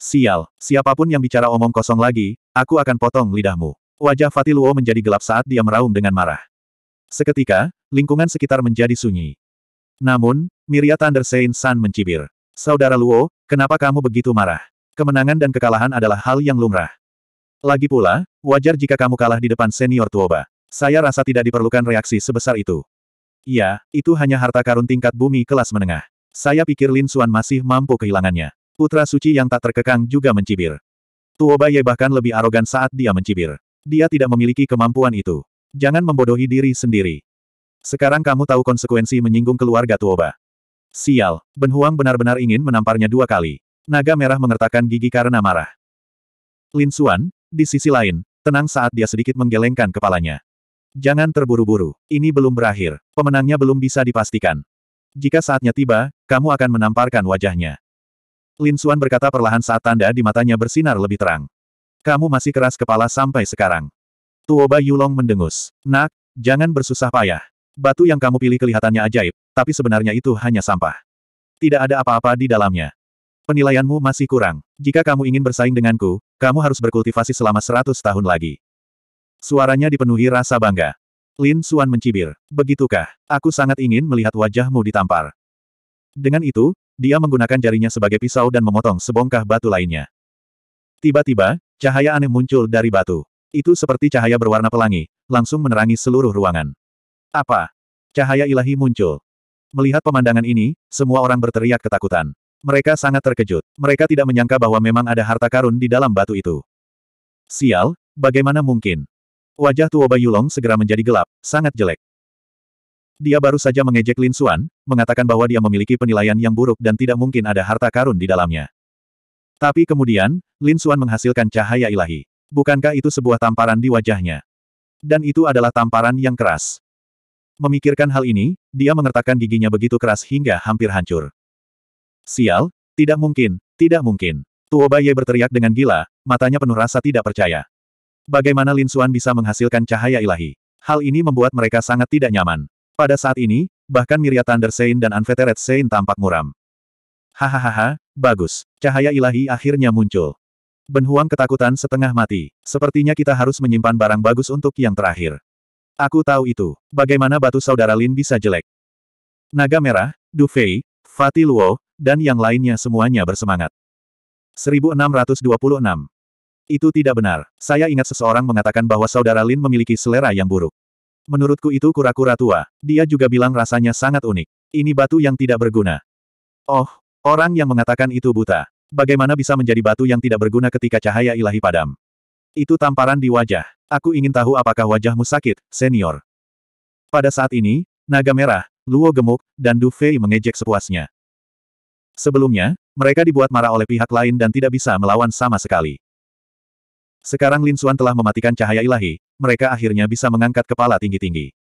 Sial, siapapun yang bicara omong kosong lagi, aku akan potong lidahmu. Wajah Luo menjadi gelap saat dia meraung dengan marah. Seketika, lingkungan sekitar menjadi sunyi. Namun, Miria Thunder Saint San mencibir. Saudara Luo, kenapa kamu begitu marah? Kemenangan dan kekalahan adalah hal yang lumrah. Lagi pula, wajar jika kamu kalah di depan senior Tuoba. Saya rasa tidak diperlukan reaksi sebesar itu. Ya, itu hanya harta karun tingkat bumi kelas menengah. Saya pikir Lin Xuan masih mampu kehilangannya. Putra suci yang tak terkekang juga mencibir. Tuoba Ye bahkan lebih arogan saat dia mencibir. Dia tidak memiliki kemampuan itu. Jangan membodohi diri sendiri. Sekarang kamu tahu konsekuensi menyinggung keluarga Tuoba. Sial, Ben Huang benar-benar ingin menamparnya dua kali. Naga merah mengertakkan gigi karena marah. Lin Xuan, di sisi lain, tenang saat dia sedikit menggelengkan kepalanya. Jangan terburu-buru, ini belum berakhir, pemenangnya belum bisa dipastikan. Jika saatnya tiba, kamu akan menamparkan wajahnya. Lin Xuan berkata perlahan saat tanda di matanya bersinar lebih terang. Kamu masih keras kepala sampai sekarang. Tuoba Yulong mendengus. Nak, jangan bersusah payah. Batu yang kamu pilih kelihatannya ajaib, tapi sebenarnya itu hanya sampah. Tidak ada apa-apa di dalamnya. Penilaianmu masih kurang. Jika kamu ingin bersaing denganku, kamu harus berkultivasi selama seratus tahun lagi. Suaranya dipenuhi rasa bangga. Lin Suan mencibir. Begitukah? Aku sangat ingin melihat wajahmu ditampar. Dengan itu, dia menggunakan jarinya sebagai pisau dan memotong sebongkah batu lainnya. Tiba-tiba, cahaya aneh muncul dari batu. Itu seperti cahaya berwarna pelangi, langsung menerangi seluruh ruangan. Apa? Cahaya ilahi muncul. Melihat pemandangan ini, semua orang berteriak ketakutan. Mereka sangat terkejut. Mereka tidak menyangka bahwa memang ada harta karun di dalam batu itu. Sial, bagaimana mungkin? Wajah Tuoba Yulong segera menjadi gelap, sangat jelek. Dia baru saja mengejek Lin Xuan, mengatakan bahwa dia memiliki penilaian yang buruk dan tidak mungkin ada harta karun di dalamnya. Tapi kemudian, Lin Xuan menghasilkan cahaya ilahi. Bukankah itu sebuah tamparan di wajahnya? Dan itu adalah tamparan yang keras. Memikirkan hal ini, dia mengertakkan giginya begitu keras hingga hampir hancur. Sial, tidak mungkin, tidak mungkin. Tuobaye berteriak dengan gila, matanya penuh rasa tidak percaya. Bagaimana Lin Xuan bisa menghasilkan cahaya ilahi? Hal ini membuat mereka sangat tidak nyaman. Pada saat ini, bahkan Miria Thunder Sein dan Unvetered Sein tampak muram. Hahaha, bagus. Cahaya ilahi akhirnya muncul. Benhuang ketakutan setengah mati. Sepertinya kita harus menyimpan barang bagus untuk yang terakhir. Aku tahu itu. Bagaimana batu saudara Lin bisa jelek? Naga Merah, Du Fei, Fati Luo, dan yang lainnya semuanya bersemangat. 1626. Itu tidak benar. Saya ingat seseorang mengatakan bahwa saudara Lin memiliki selera yang buruk. Menurutku itu kura-kura tua. Dia juga bilang rasanya sangat unik. Ini batu yang tidak berguna. Oh, orang yang mengatakan itu buta. Bagaimana bisa menjadi batu yang tidak berguna ketika cahaya ilahi padam? Itu tamparan di wajah. Aku ingin tahu apakah wajahmu sakit, senior. Pada saat ini, naga merah, Luo gemuk, dan Du Fei mengejek sepuasnya. Sebelumnya, mereka dibuat marah oleh pihak lain dan tidak bisa melawan sama sekali. Sekarang Lin Xuan telah mematikan cahaya ilahi, mereka akhirnya bisa mengangkat kepala tinggi-tinggi.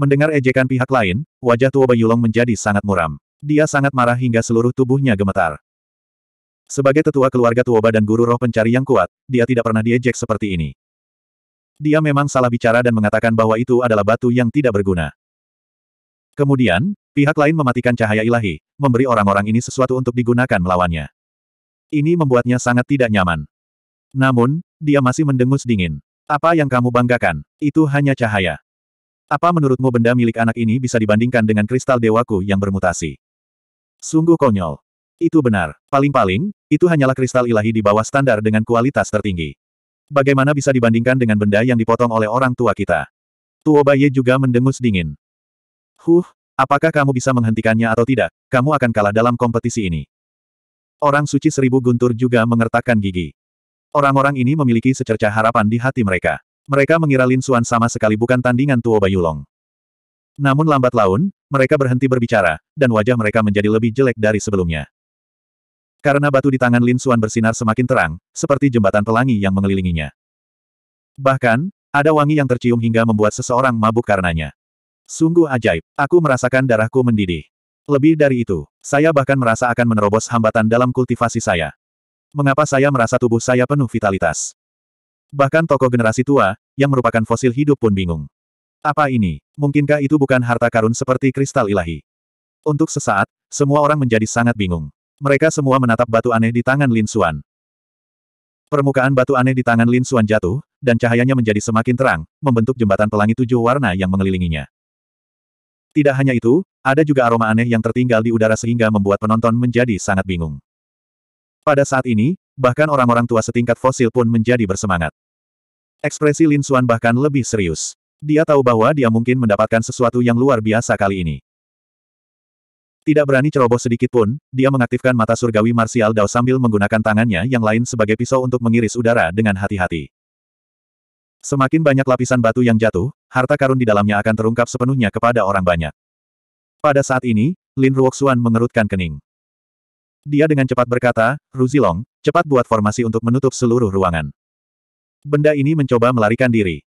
Mendengar ejekan pihak lain, wajah Tuo Bayulong menjadi sangat muram. Dia sangat marah hingga seluruh tubuhnya gemetar. Sebagai tetua keluarga Tuoba dan guru roh pencari yang kuat, dia tidak pernah diejek seperti ini. Dia memang salah bicara dan mengatakan bahwa itu adalah batu yang tidak berguna. Kemudian, pihak lain mematikan cahaya ilahi, memberi orang-orang ini sesuatu untuk digunakan melawannya. Ini membuatnya sangat tidak nyaman. Namun, dia masih mendengus dingin. Apa yang kamu banggakan? Itu hanya cahaya. Apa menurutmu benda milik anak ini bisa dibandingkan dengan kristal dewaku yang bermutasi? Sungguh konyol. Itu benar. Paling-paling, itu hanyalah kristal ilahi di bawah standar dengan kualitas tertinggi. Bagaimana bisa dibandingkan dengan benda yang dipotong oleh orang tua kita? Tuo Baye juga mendengus dingin. Huh, apakah kamu bisa menghentikannya atau tidak? Kamu akan kalah dalam kompetisi ini. Orang suci seribu guntur juga mengertakkan gigi. Orang-orang ini memiliki secerca harapan di hati mereka. Mereka mengira Lin Suan sama sekali bukan tandingan Tuo Bayulong. Namun lambat laun, mereka berhenti berbicara, dan wajah mereka menjadi lebih jelek dari sebelumnya. Karena batu di tangan Lin Xuan bersinar semakin terang, seperti jembatan pelangi yang mengelilinginya. Bahkan, ada wangi yang tercium hingga membuat seseorang mabuk karenanya. Sungguh ajaib, aku merasakan darahku mendidih. Lebih dari itu, saya bahkan merasa akan menerobos hambatan dalam kultivasi saya. Mengapa saya merasa tubuh saya penuh vitalitas? Bahkan tokoh generasi tua, yang merupakan fosil hidup pun bingung. Apa ini? Mungkinkah itu bukan harta karun seperti kristal ilahi? Untuk sesaat, semua orang menjadi sangat bingung. Mereka semua menatap batu aneh di tangan Lin Xuan. Permukaan batu aneh di tangan Lin Xuan jatuh, dan cahayanya menjadi semakin terang, membentuk jembatan pelangi tujuh warna yang mengelilinginya. Tidak hanya itu, ada juga aroma aneh yang tertinggal di udara sehingga membuat penonton menjadi sangat bingung. Pada saat ini, bahkan orang-orang tua setingkat fosil pun menjadi bersemangat. Ekspresi Lin Xuan bahkan lebih serius. Dia tahu bahwa dia mungkin mendapatkan sesuatu yang luar biasa kali ini. Tidak berani ceroboh sedikit pun, dia mengaktifkan mata surgawi Martial Dao sambil menggunakan tangannya yang lain sebagai pisau untuk mengiris udara dengan hati-hati. Semakin banyak lapisan batu yang jatuh, harta karun di dalamnya akan terungkap sepenuhnya kepada orang banyak. Pada saat ini, Lin Ruoxuan mengerutkan kening. Dia dengan cepat berkata, Ruzilong, cepat buat formasi untuk menutup seluruh ruangan. Benda ini mencoba melarikan diri.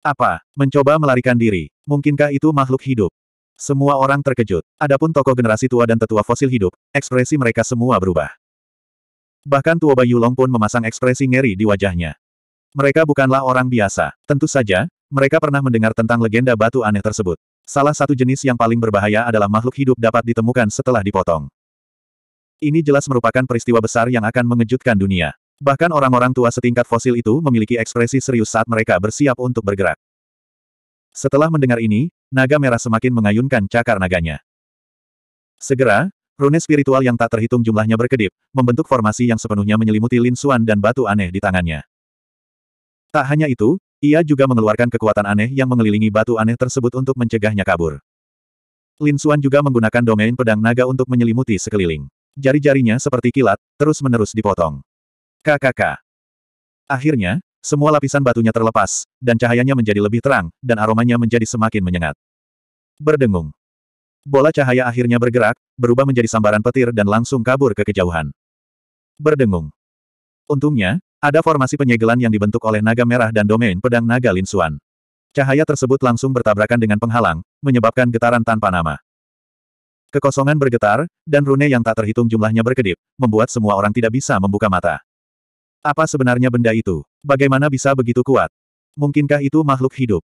Apa? Mencoba melarikan diri. Mungkinkah itu makhluk hidup? Semua orang terkejut. Adapun tokoh generasi tua dan tetua fosil hidup, ekspresi mereka semua berubah. Bahkan Tuoba Yulong pun memasang ekspresi ngeri di wajahnya. Mereka bukanlah orang biasa. Tentu saja, mereka pernah mendengar tentang legenda batu aneh tersebut. Salah satu jenis yang paling berbahaya adalah makhluk hidup dapat ditemukan setelah dipotong. Ini jelas merupakan peristiwa besar yang akan mengejutkan dunia. Bahkan orang-orang tua setingkat fosil itu memiliki ekspresi serius saat mereka bersiap untuk bergerak. Setelah mendengar ini, naga merah semakin mengayunkan cakar naganya. Segera, rune spiritual yang tak terhitung jumlahnya berkedip, membentuk formasi yang sepenuhnya menyelimuti Lin Xuan dan batu aneh di tangannya. Tak hanya itu, ia juga mengeluarkan kekuatan aneh yang mengelilingi batu aneh tersebut untuk mencegahnya kabur. Lin Xuan juga menggunakan domain pedang naga untuk menyelimuti sekeliling. Jari-jarinya seperti kilat, terus-menerus dipotong. KKK. Akhirnya, semua lapisan batunya terlepas, dan cahayanya menjadi lebih terang, dan aromanya menjadi semakin menyengat. Berdengung. Bola cahaya akhirnya bergerak, berubah menjadi sambaran petir dan langsung kabur ke kejauhan. Berdengung. Untungnya, ada formasi penyegelan yang dibentuk oleh naga merah dan domain pedang naga Linsuan. Cahaya tersebut langsung bertabrakan dengan penghalang, menyebabkan getaran tanpa nama. Kekosongan bergetar, dan rune yang tak terhitung jumlahnya berkedip, membuat semua orang tidak bisa membuka mata. Apa sebenarnya benda itu? Bagaimana bisa begitu kuat? Mungkinkah itu makhluk hidup?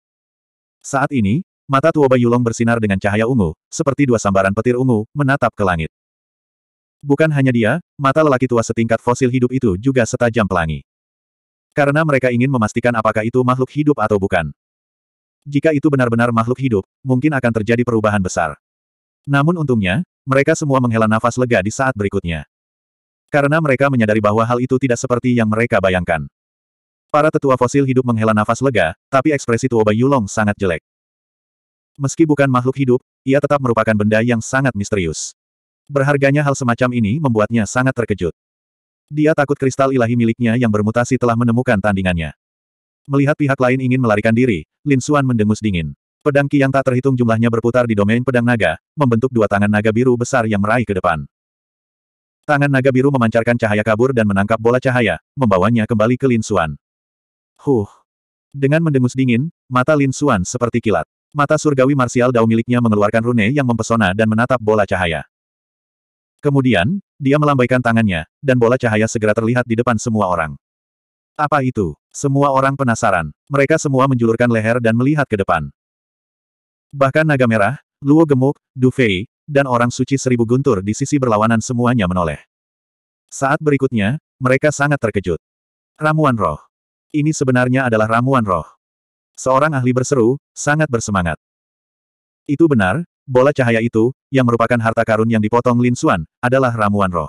Saat ini, mata Tuoba Bayulong bersinar dengan cahaya ungu, seperti dua sambaran petir ungu, menatap ke langit. Bukan hanya dia, mata lelaki tua setingkat fosil hidup itu juga setajam pelangi. Karena mereka ingin memastikan apakah itu makhluk hidup atau bukan. Jika itu benar-benar makhluk hidup, mungkin akan terjadi perubahan besar. Namun untungnya, mereka semua menghela nafas lega di saat berikutnya. Karena mereka menyadari bahwa hal itu tidak seperti yang mereka bayangkan. Para tetua fosil hidup menghela nafas lega, tapi ekspresi Tuoba Yulong sangat jelek. Meski bukan makhluk hidup, ia tetap merupakan benda yang sangat misterius. Berharganya hal semacam ini membuatnya sangat terkejut. Dia takut kristal ilahi miliknya yang bermutasi telah menemukan tandingannya. Melihat pihak lain ingin melarikan diri, Lin Xuan mendengus dingin. Pedang Ki yang tak terhitung jumlahnya berputar di domain pedang naga, membentuk dua tangan naga biru besar yang meraih ke depan. Tangan naga biru memancarkan cahaya kabur dan menangkap bola cahaya, membawanya kembali ke Lin Xuan. Huh. Dengan mendengus dingin, mata Lin Xuan seperti kilat. Mata surgawi marsial Dao miliknya mengeluarkan rune yang mempesona dan menatap bola cahaya. Kemudian, dia melambaikan tangannya, dan bola cahaya segera terlihat di depan semua orang. Apa itu? Semua orang penasaran. Mereka semua menjulurkan leher dan melihat ke depan. Bahkan naga merah, Luo gemuk, Du Fei, dan orang suci seribu guntur di sisi berlawanan semuanya menoleh. Saat berikutnya, mereka sangat terkejut. Ramuan roh. Ini sebenarnya adalah ramuan roh. Seorang ahli berseru, sangat bersemangat. Itu benar, bola cahaya itu, yang merupakan harta karun yang dipotong Lin Xuan, adalah ramuan roh.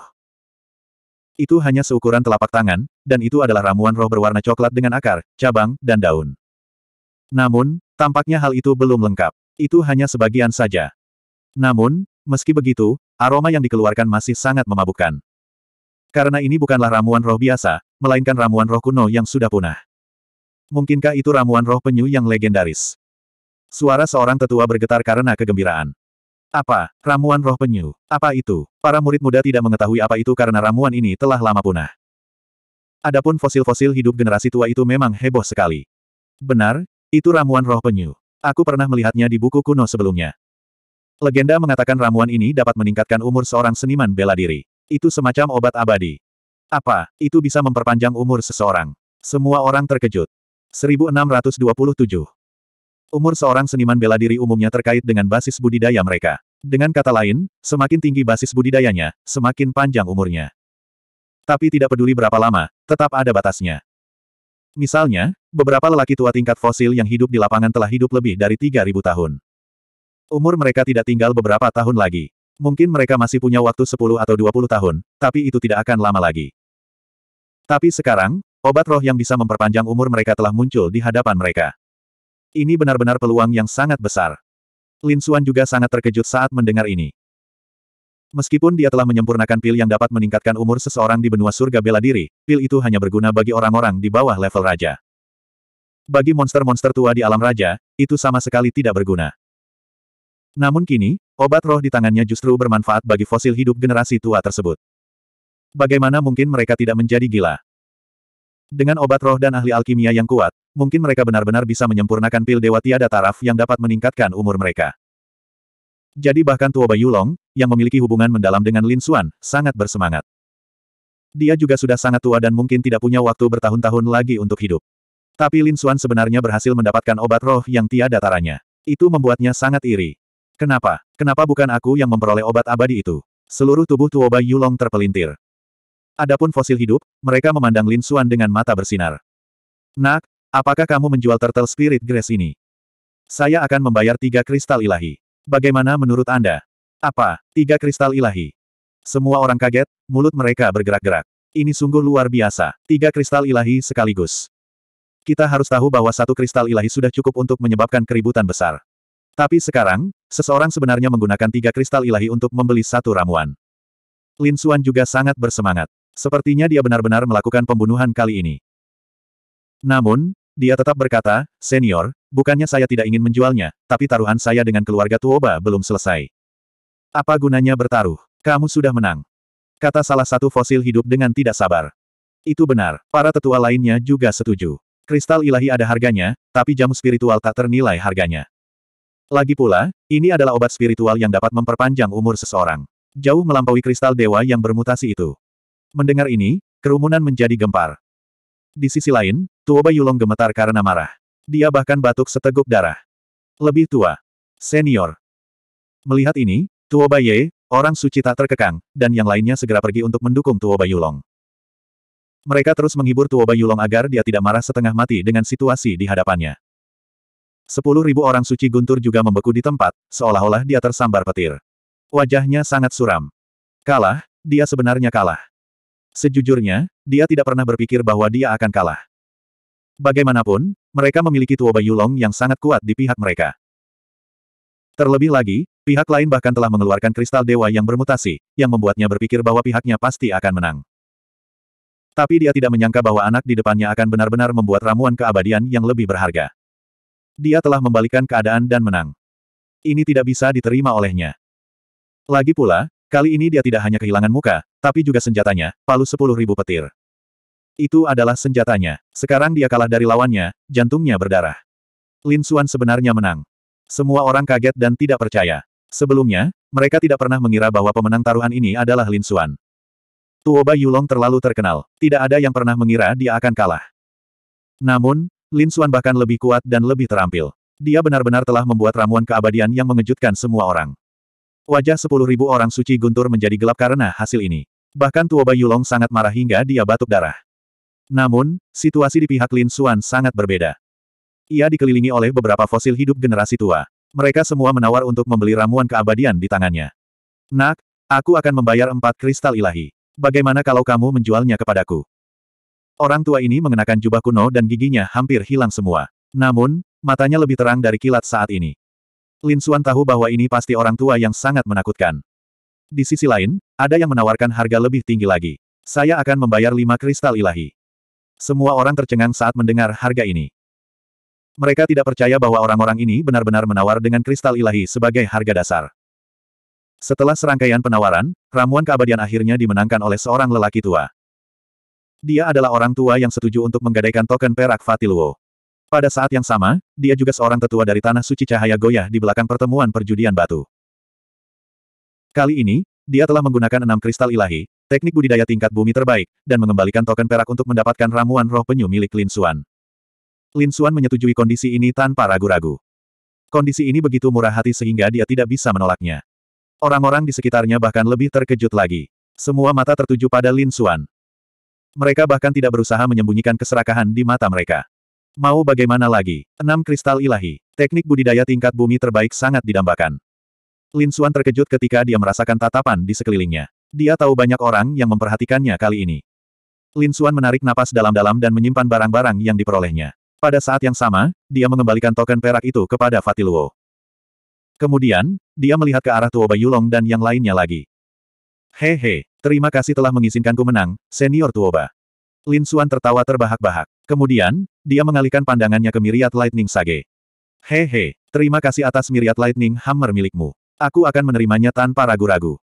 Itu hanya seukuran telapak tangan, dan itu adalah ramuan roh berwarna coklat dengan akar, cabang, dan daun. Namun, tampaknya hal itu belum lengkap. Itu hanya sebagian saja. Namun, meski begitu, aroma yang dikeluarkan masih sangat memabukkan. Karena ini bukanlah ramuan roh biasa, melainkan ramuan roh kuno yang sudah punah. Mungkinkah itu ramuan roh penyu yang legendaris? Suara seorang tetua bergetar karena kegembiraan. Apa? Ramuan roh penyu. Apa itu? Para murid muda tidak mengetahui apa itu karena ramuan ini telah lama punah. Adapun fosil-fosil hidup generasi tua itu memang heboh sekali. Benar, itu ramuan roh penyu. Aku pernah melihatnya di buku kuno sebelumnya. Legenda mengatakan ramuan ini dapat meningkatkan umur seorang seniman bela diri. Itu semacam obat abadi. Apa, itu bisa memperpanjang umur seseorang? Semua orang terkejut. 1627 Umur seorang seniman bela diri umumnya terkait dengan basis budidaya mereka. Dengan kata lain, semakin tinggi basis budidayanya, semakin panjang umurnya. Tapi tidak peduli berapa lama, tetap ada batasnya. Misalnya, beberapa lelaki tua tingkat fosil yang hidup di lapangan telah hidup lebih dari 3.000 tahun. Umur mereka tidak tinggal beberapa tahun lagi. Mungkin mereka masih punya waktu 10 atau 20 tahun, tapi itu tidak akan lama lagi. Tapi sekarang, obat roh yang bisa memperpanjang umur mereka telah muncul di hadapan mereka. Ini benar-benar peluang yang sangat besar. Lin Xuan juga sangat terkejut saat mendengar ini. Meskipun dia telah menyempurnakan pil yang dapat meningkatkan umur seseorang di benua surga bela diri, pil itu hanya berguna bagi orang-orang di bawah level raja. Bagi monster-monster tua di alam raja, itu sama sekali tidak berguna. Namun kini, Obat roh di tangannya justru bermanfaat bagi fosil hidup generasi tua tersebut. Bagaimana mungkin mereka tidak menjadi gila? Dengan obat roh dan ahli alkimia yang kuat, mungkin mereka benar-benar bisa menyempurnakan pil dewa tiada taraf yang dapat meningkatkan umur mereka. Jadi bahkan Tuoba Yulong, yang memiliki hubungan mendalam dengan Lin Xuan, sangat bersemangat. Dia juga sudah sangat tua dan mungkin tidak punya waktu bertahun-tahun lagi untuk hidup. Tapi Lin Xuan sebenarnya berhasil mendapatkan obat roh yang tiada taranya. Itu membuatnya sangat iri. Kenapa? Kenapa bukan aku yang memperoleh obat abadi itu? Seluruh tubuh Tuoba Yulong terpelintir. Adapun fosil hidup, mereka memandang Lin Xuan dengan mata bersinar. Nak, apakah kamu menjual turtle spirit grass ini? Saya akan membayar tiga kristal ilahi. Bagaimana menurut Anda? Apa, tiga kristal ilahi? Semua orang kaget, mulut mereka bergerak-gerak. Ini sungguh luar biasa, tiga kristal ilahi sekaligus. Kita harus tahu bahwa satu kristal ilahi sudah cukup untuk menyebabkan keributan besar. Tapi sekarang, seseorang sebenarnya menggunakan tiga kristal ilahi untuk membeli satu ramuan. Lin Xuan juga sangat bersemangat. Sepertinya dia benar-benar melakukan pembunuhan kali ini. Namun, dia tetap berkata, Senior, bukannya saya tidak ingin menjualnya, tapi taruhan saya dengan keluarga Tuoba belum selesai. Apa gunanya bertaruh? Kamu sudah menang. Kata salah satu fosil hidup dengan tidak sabar. Itu benar, para tetua lainnya juga setuju. Kristal ilahi ada harganya, tapi jamu spiritual tak ternilai harganya. Lagi pula, ini adalah obat spiritual yang dapat memperpanjang umur seseorang. Jauh melampaui kristal dewa yang bermutasi itu. Mendengar ini, kerumunan menjadi gempar. Di sisi lain, Tuoba Yulong gemetar karena marah. Dia bahkan batuk seteguk darah. Lebih tua. Senior. Melihat ini, Tuoba Ye, orang suci tak terkekang, dan yang lainnya segera pergi untuk mendukung Tuoba Yulong. Mereka terus menghibur Tuoba Yulong agar dia tidak marah setengah mati dengan situasi di hadapannya. Sepuluh ribu orang suci guntur juga membeku di tempat, seolah-olah dia tersambar petir. Wajahnya sangat suram. Kalah, dia sebenarnya kalah. Sejujurnya, dia tidak pernah berpikir bahwa dia akan kalah. Bagaimanapun, mereka memiliki Tuoba Yulong yang sangat kuat di pihak mereka. Terlebih lagi, pihak lain bahkan telah mengeluarkan kristal dewa yang bermutasi, yang membuatnya berpikir bahwa pihaknya pasti akan menang. Tapi dia tidak menyangka bahwa anak di depannya akan benar-benar membuat ramuan keabadian yang lebih berharga. Dia telah membalikan keadaan dan menang. Ini tidak bisa diterima olehnya. Lagi pula, kali ini dia tidak hanya kehilangan muka, tapi juga senjatanya, palu sepuluh ribu petir. Itu adalah senjatanya. Sekarang dia kalah dari lawannya, jantungnya berdarah. Lin Xuan sebenarnya menang. Semua orang kaget dan tidak percaya. Sebelumnya, mereka tidak pernah mengira bahwa pemenang taruhan ini adalah Lin Xuan. Tuoba Yulong terlalu terkenal. Tidak ada yang pernah mengira dia akan kalah. Namun, Lin Xuan bahkan lebih kuat dan lebih terampil. Dia benar-benar telah membuat ramuan keabadian yang mengejutkan semua orang. Wajah sepuluh ribu orang suci guntur menjadi gelap karena hasil ini. Bahkan Tuoba Yulong sangat marah hingga dia batuk darah. Namun, situasi di pihak Lin Xuan sangat berbeda. Ia dikelilingi oleh beberapa fosil hidup generasi tua. Mereka semua menawar untuk membeli ramuan keabadian di tangannya. Nak, aku akan membayar empat kristal ilahi. Bagaimana kalau kamu menjualnya kepadaku? Orang tua ini mengenakan jubah kuno dan giginya hampir hilang semua. Namun, matanya lebih terang dari kilat saat ini. Lin Xuan tahu bahwa ini pasti orang tua yang sangat menakutkan. Di sisi lain, ada yang menawarkan harga lebih tinggi lagi. Saya akan membayar lima kristal ilahi. Semua orang tercengang saat mendengar harga ini. Mereka tidak percaya bahwa orang-orang ini benar-benar menawar dengan kristal ilahi sebagai harga dasar. Setelah serangkaian penawaran, ramuan keabadian akhirnya dimenangkan oleh seorang lelaki tua. Dia adalah orang tua yang setuju untuk menggadaikan token perak Fatiluo. Pada saat yang sama, dia juga seorang tetua dari Tanah Suci Cahaya Goya di belakang pertemuan perjudian batu. Kali ini, dia telah menggunakan enam kristal ilahi, teknik budidaya tingkat bumi terbaik, dan mengembalikan token perak untuk mendapatkan ramuan roh penyu milik Lin Suan. Lin Suan menyetujui kondisi ini tanpa ragu-ragu. Kondisi ini begitu murah hati sehingga dia tidak bisa menolaknya. Orang-orang di sekitarnya bahkan lebih terkejut lagi. Semua mata tertuju pada Lin Suan. Mereka bahkan tidak berusaha menyembunyikan keserakahan di mata mereka. Mau bagaimana lagi? Enam kristal ilahi. Teknik budidaya tingkat bumi terbaik sangat didambakan. Lin Xuan terkejut ketika dia merasakan tatapan di sekelilingnya. Dia tahu banyak orang yang memperhatikannya kali ini. Lin Xuan menarik napas dalam-dalam dan menyimpan barang-barang yang diperolehnya. Pada saat yang sama, dia mengembalikan token perak itu kepada Fatiluo. Kemudian, dia melihat ke arah Tuo Bayulong dan yang lainnya lagi. Hehe, terima kasih telah mengizinkanku menang, senior Tuoba. Lin Suan tertawa terbahak-bahak. Kemudian, dia mengalihkan pandangannya ke Miriat Lightning Sage. Hehe, terima kasih atas Miriat Lightning Hammer milikmu. Aku akan menerimanya tanpa ragu-ragu.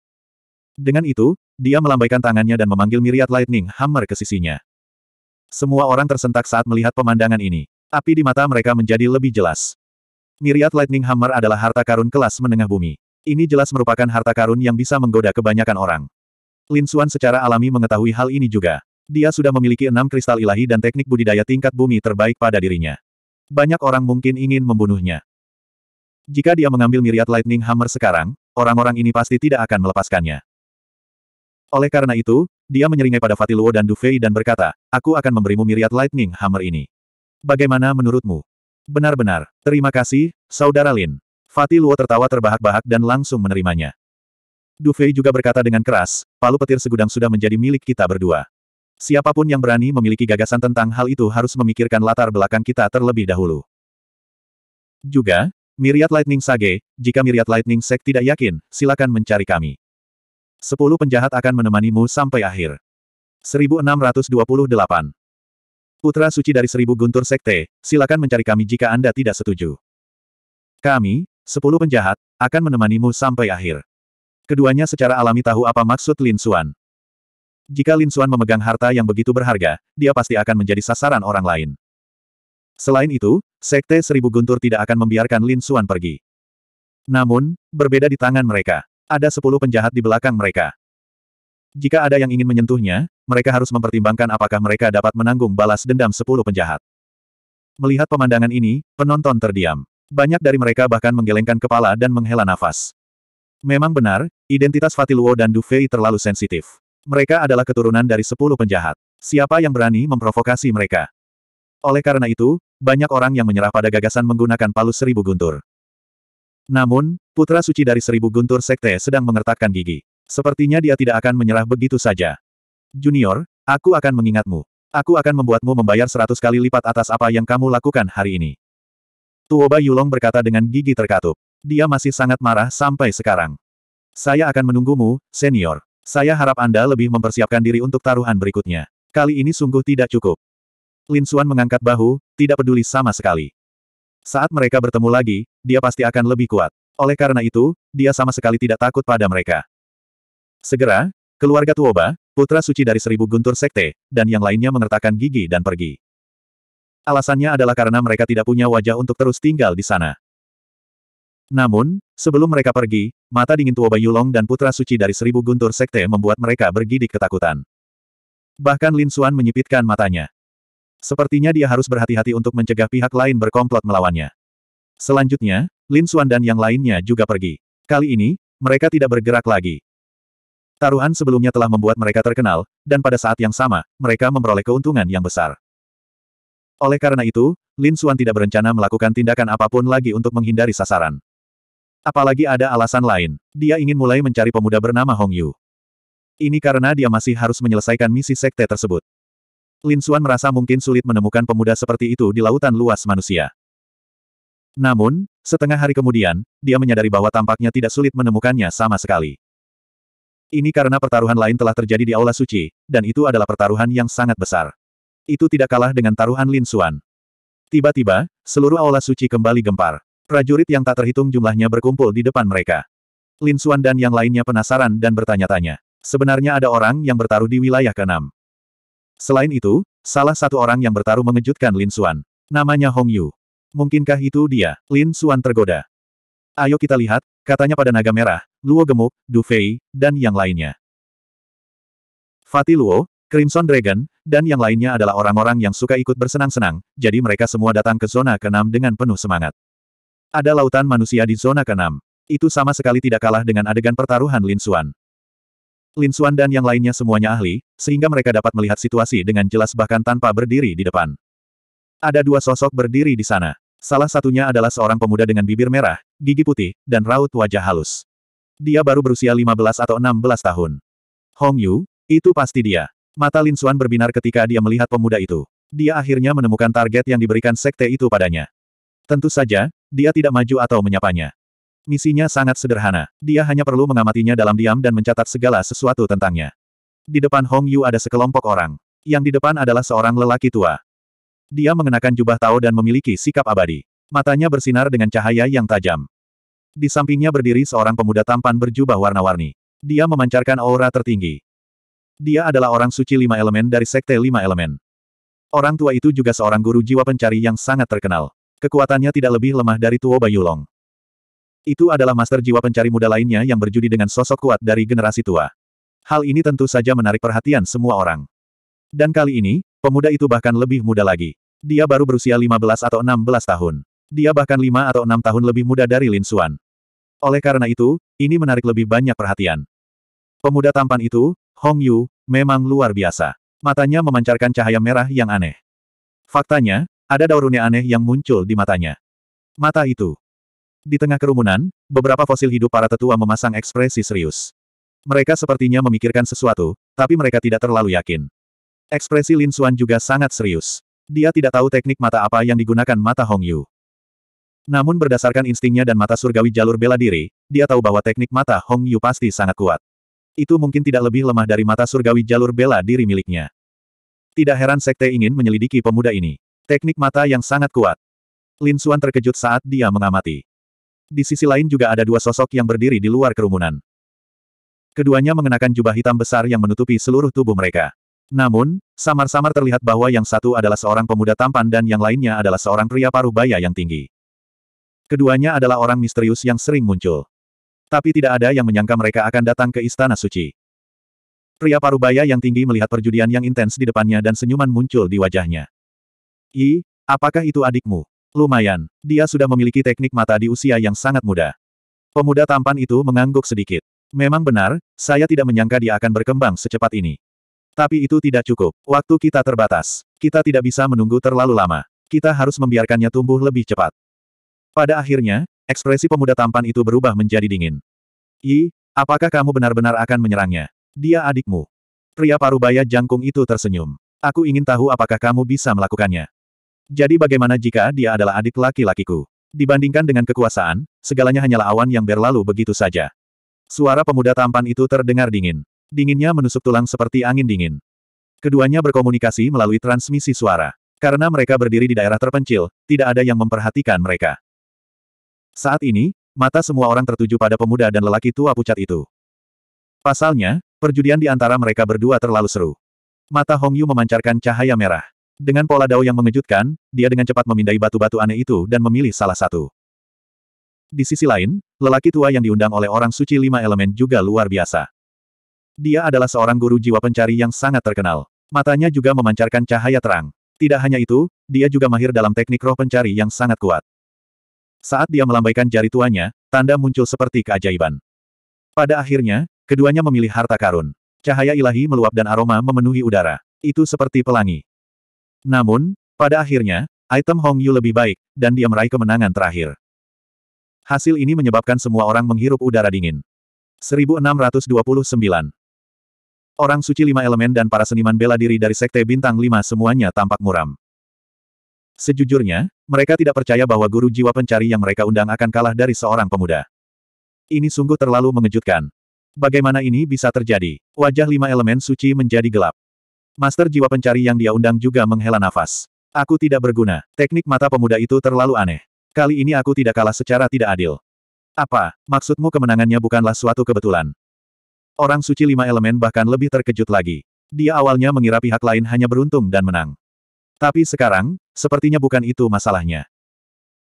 Dengan itu, dia melambaikan tangannya dan memanggil Miriat Lightning Hammer ke sisinya. Semua orang tersentak saat melihat pemandangan ini. Api di mata mereka menjadi lebih jelas. Miriat Lightning Hammer adalah harta karun kelas menengah bumi. Ini jelas merupakan harta karun yang bisa menggoda kebanyakan orang. Lin Xuan secara alami mengetahui hal ini juga. Dia sudah memiliki enam kristal ilahi dan teknik budidaya tingkat bumi terbaik pada dirinya. Banyak orang mungkin ingin membunuhnya. Jika dia mengambil miriat Lightning Hammer sekarang, orang-orang ini pasti tidak akan melepaskannya. Oleh karena itu, dia menyeringai pada Fatiluo dan Dufei dan berkata, aku akan memberimu miriat Lightning Hammer ini. Bagaimana menurutmu? Benar-benar, terima kasih, Saudara Lin. Fatih Luo tertawa terbahak-bahak dan langsung menerimanya. Du Fei juga berkata dengan keras, palu petir segudang sudah menjadi milik kita berdua. Siapapun yang berani memiliki gagasan tentang hal itu harus memikirkan latar belakang kita terlebih dahulu. Juga, Miriat Lightning Sage, jika Miriat Lightning Sek tidak yakin, silakan mencari kami. Sepuluh penjahat akan menemanimu sampai akhir. 1628 Putra suci dari seribu guntur sekte, silakan mencari kami jika Anda tidak setuju. Kami, Sepuluh penjahat, akan menemanimu sampai akhir. Keduanya secara alami tahu apa maksud Lin Xuan. Jika Lin Xuan memegang harta yang begitu berharga, dia pasti akan menjadi sasaran orang lain. Selain itu, Sekte Seribu Guntur tidak akan membiarkan Lin Xuan pergi. Namun, berbeda di tangan mereka. Ada sepuluh penjahat di belakang mereka. Jika ada yang ingin menyentuhnya, mereka harus mempertimbangkan apakah mereka dapat menanggung balas dendam sepuluh penjahat. Melihat pemandangan ini, penonton terdiam. Banyak dari mereka bahkan menggelengkan kepala dan menghela nafas. Memang benar, identitas Fatiluo dan Dufei terlalu sensitif. Mereka adalah keturunan dari sepuluh penjahat. Siapa yang berani memprovokasi mereka? Oleh karena itu, banyak orang yang menyerah pada gagasan menggunakan palu seribu guntur. Namun, putra suci dari seribu guntur sekte sedang mengertakkan gigi. Sepertinya dia tidak akan menyerah begitu saja. Junior, aku akan mengingatmu. Aku akan membuatmu membayar seratus kali lipat atas apa yang kamu lakukan hari ini. Tuoba Yulong berkata dengan gigi terkatup. Dia masih sangat marah sampai sekarang. Saya akan menunggumu, senior. Saya harap Anda lebih mempersiapkan diri untuk taruhan berikutnya. Kali ini sungguh tidak cukup. Lin Suan mengangkat bahu, tidak peduli sama sekali. Saat mereka bertemu lagi, dia pasti akan lebih kuat. Oleh karena itu, dia sama sekali tidak takut pada mereka. Segera, keluarga Tuoba, putra suci dari seribu guntur sekte, dan yang lainnya mengertakkan gigi dan pergi. Alasannya adalah karena mereka tidak punya wajah untuk terus tinggal di sana. Namun, sebelum mereka pergi, mata dingin Tuoba Yulong dan putra suci dari seribu guntur sekte membuat mereka bergidik ketakutan. Bahkan Lin Suan menyipitkan matanya. Sepertinya dia harus berhati-hati untuk mencegah pihak lain berkomplot melawannya. Selanjutnya, Lin Suan dan yang lainnya juga pergi. Kali ini, mereka tidak bergerak lagi. Taruhan sebelumnya telah membuat mereka terkenal, dan pada saat yang sama, mereka memperoleh keuntungan yang besar. Oleh karena itu, Lin Suan tidak berencana melakukan tindakan apapun lagi untuk menghindari sasaran. Apalagi ada alasan lain. Dia ingin mulai mencari pemuda bernama Hong Yu. Ini karena dia masih harus menyelesaikan misi sekte tersebut. Lin Suan merasa mungkin sulit menemukan pemuda seperti itu di lautan luas manusia. Namun, setengah hari kemudian, dia menyadari bahwa tampaknya tidak sulit menemukannya sama sekali. Ini karena pertaruhan lain telah terjadi di Aula Suci, dan itu adalah pertaruhan yang sangat besar. Itu tidak kalah dengan taruhan Lin Xuan. Tiba-tiba, seluruh aula suci kembali gempar. Prajurit yang tak terhitung jumlahnya berkumpul di depan mereka. Lin Xuan dan yang lainnya penasaran dan bertanya-tanya. Sebenarnya ada orang yang bertaruh di wilayah keenam. Selain itu, salah satu orang yang bertaruh mengejutkan Lin Xuan. Namanya Hong Yu. Mungkinkah itu dia? Lin Xuan tergoda. Ayo kita lihat, katanya pada naga merah, Luo Gemuk, Du Fei, dan yang lainnya. Fatih Luo, Crimson Dragon, dan yang lainnya adalah orang-orang yang suka ikut bersenang-senang, jadi mereka semua datang ke zona ke-6 dengan penuh semangat. Ada lautan manusia di zona ke-6. Itu sama sekali tidak kalah dengan adegan pertaruhan Lin Xuan. Lin Xuan dan yang lainnya semuanya ahli, sehingga mereka dapat melihat situasi dengan jelas bahkan tanpa berdiri di depan. Ada dua sosok berdiri di sana. Salah satunya adalah seorang pemuda dengan bibir merah, gigi putih, dan raut wajah halus. Dia baru berusia 15 atau 16 tahun. Hong Yu, itu pasti dia. Mata Lin Xuan berbinar ketika dia melihat pemuda itu. Dia akhirnya menemukan target yang diberikan sekte itu padanya. Tentu saja, dia tidak maju atau menyapanya. Misinya sangat sederhana. Dia hanya perlu mengamatinya dalam diam dan mencatat segala sesuatu tentangnya. Di depan Hong Yu ada sekelompok orang. Yang di depan adalah seorang lelaki tua. Dia mengenakan jubah tao dan memiliki sikap abadi. Matanya bersinar dengan cahaya yang tajam. Di sampingnya berdiri seorang pemuda tampan berjubah warna-warni. Dia memancarkan aura tertinggi. Dia adalah orang suci lima elemen dari sekte lima elemen. Orang tua itu juga seorang guru jiwa pencari yang sangat terkenal. Kekuatannya tidak lebih lemah dari Tuo Bayulong. Itu adalah master jiwa pencari muda lainnya yang berjudi dengan sosok kuat dari generasi tua. Hal ini tentu saja menarik perhatian semua orang. Dan kali ini, pemuda itu bahkan lebih muda lagi. Dia baru berusia 15 atau 16 tahun. Dia bahkan 5 atau 6 tahun lebih muda dari Lin Xuan. Oleh karena itu, ini menarik lebih banyak perhatian. Pemuda tampan itu, Hong Yu, memang luar biasa. Matanya memancarkan cahaya merah yang aneh. Faktanya, ada daur aneh yang muncul di matanya. Mata itu. Di tengah kerumunan, beberapa fosil hidup para tetua memasang ekspresi serius. Mereka sepertinya memikirkan sesuatu, tapi mereka tidak terlalu yakin. Ekspresi Lin Xuan juga sangat serius. Dia tidak tahu teknik mata apa yang digunakan mata Hong Yu. Namun berdasarkan instingnya dan mata surgawi jalur bela diri, dia tahu bahwa teknik mata Hong Yu pasti sangat kuat itu mungkin tidak lebih lemah dari mata surgawi jalur bela diri miliknya. Tidak heran sekte ingin menyelidiki pemuda ini. Teknik mata yang sangat kuat. Lin Suan terkejut saat dia mengamati. Di sisi lain juga ada dua sosok yang berdiri di luar kerumunan. Keduanya mengenakan jubah hitam besar yang menutupi seluruh tubuh mereka. Namun, samar-samar terlihat bahwa yang satu adalah seorang pemuda tampan dan yang lainnya adalah seorang pria paruh baya yang tinggi. Keduanya adalah orang misterius yang sering muncul. Tapi tidak ada yang menyangka mereka akan datang ke Istana Suci. Pria parubaya yang tinggi melihat perjudian yang intens di depannya dan senyuman muncul di wajahnya. I, apakah itu adikmu? Lumayan, dia sudah memiliki teknik mata di usia yang sangat muda. Pemuda tampan itu mengangguk sedikit. Memang benar, saya tidak menyangka dia akan berkembang secepat ini. Tapi itu tidak cukup. Waktu kita terbatas. Kita tidak bisa menunggu terlalu lama. Kita harus membiarkannya tumbuh lebih cepat. Pada akhirnya, Ekspresi pemuda tampan itu berubah menjadi dingin. I, apakah kamu benar-benar akan menyerangnya? Dia adikmu. Pria parubaya jangkung itu tersenyum. Aku ingin tahu apakah kamu bisa melakukannya. Jadi bagaimana jika dia adalah adik laki-lakiku? Dibandingkan dengan kekuasaan, segalanya hanyalah awan yang berlalu begitu saja. Suara pemuda tampan itu terdengar dingin. Dinginnya menusuk tulang seperti angin dingin. Keduanya berkomunikasi melalui transmisi suara. Karena mereka berdiri di daerah terpencil, tidak ada yang memperhatikan mereka. Saat ini, mata semua orang tertuju pada pemuda dan lelaki tua pucat itu. Pasalnya, perjudian di antara mereka berdua terlalu seru. Mata Hong Yu memancarkan cahaya merah. Dengan pola dao yang mengejutkan, dia dengan cepat memindai batu-batu aneh itu dan memilih salah satu. Di sisi lain, lelaki tua yang diundang oleh orang suci lima elemen juga luar biasa. Dia adalah seorang guru jiwa pencari yang sangat terkenal. Matanya juga memancarkan cahaya terang. Tidak hanya itu, dia juga mahir dalam teknik roh pencari yang sangat kuat. Saat dia melambaikan jari tuanya, tanda muncul seperti keajaiban. Pada akhirnya, keduanya memilih harta karun. Cahaya ilahi meluap dan aroma memenuhi udara. Itu seperti pelangi. Namun, pada akhirnya, item Hong Yu lebih baik, dan dia meraih kemenangan terakhir. Hasil ini menyebabkan semua orang menghirup udara dingin. 1629 Orang suci lima elemen dan para seniman bela diri dari Sekte Bintang Lima semuanya tampak muram. Sejujurnya, mereka tidak percaya bahwa guru jiwa pencari yang mereka undang akan kalah dari seorang pemuda. Ini sungguh terlalu mengejutkan. Bagaimana ini bisa terjadi? Wajah lima elemen suci menjadi gelap. Master jiwa pencari yang dia undang juga menghela nafas. Aku tidak berguna. Teknik mata pemuda itu terlalu aneh. Kali ini aku tidak kalah secara tidak adil. Apa, maksudmu kemenangannya bukanlah suatu kebetulan? Orang suci lima elemen bahkan lebih terkejut lagi. Dia awalnya mengira pihak lain hanya beruntung dan menang. Tapi sekarang, sepertinya bukan itu masalahnya.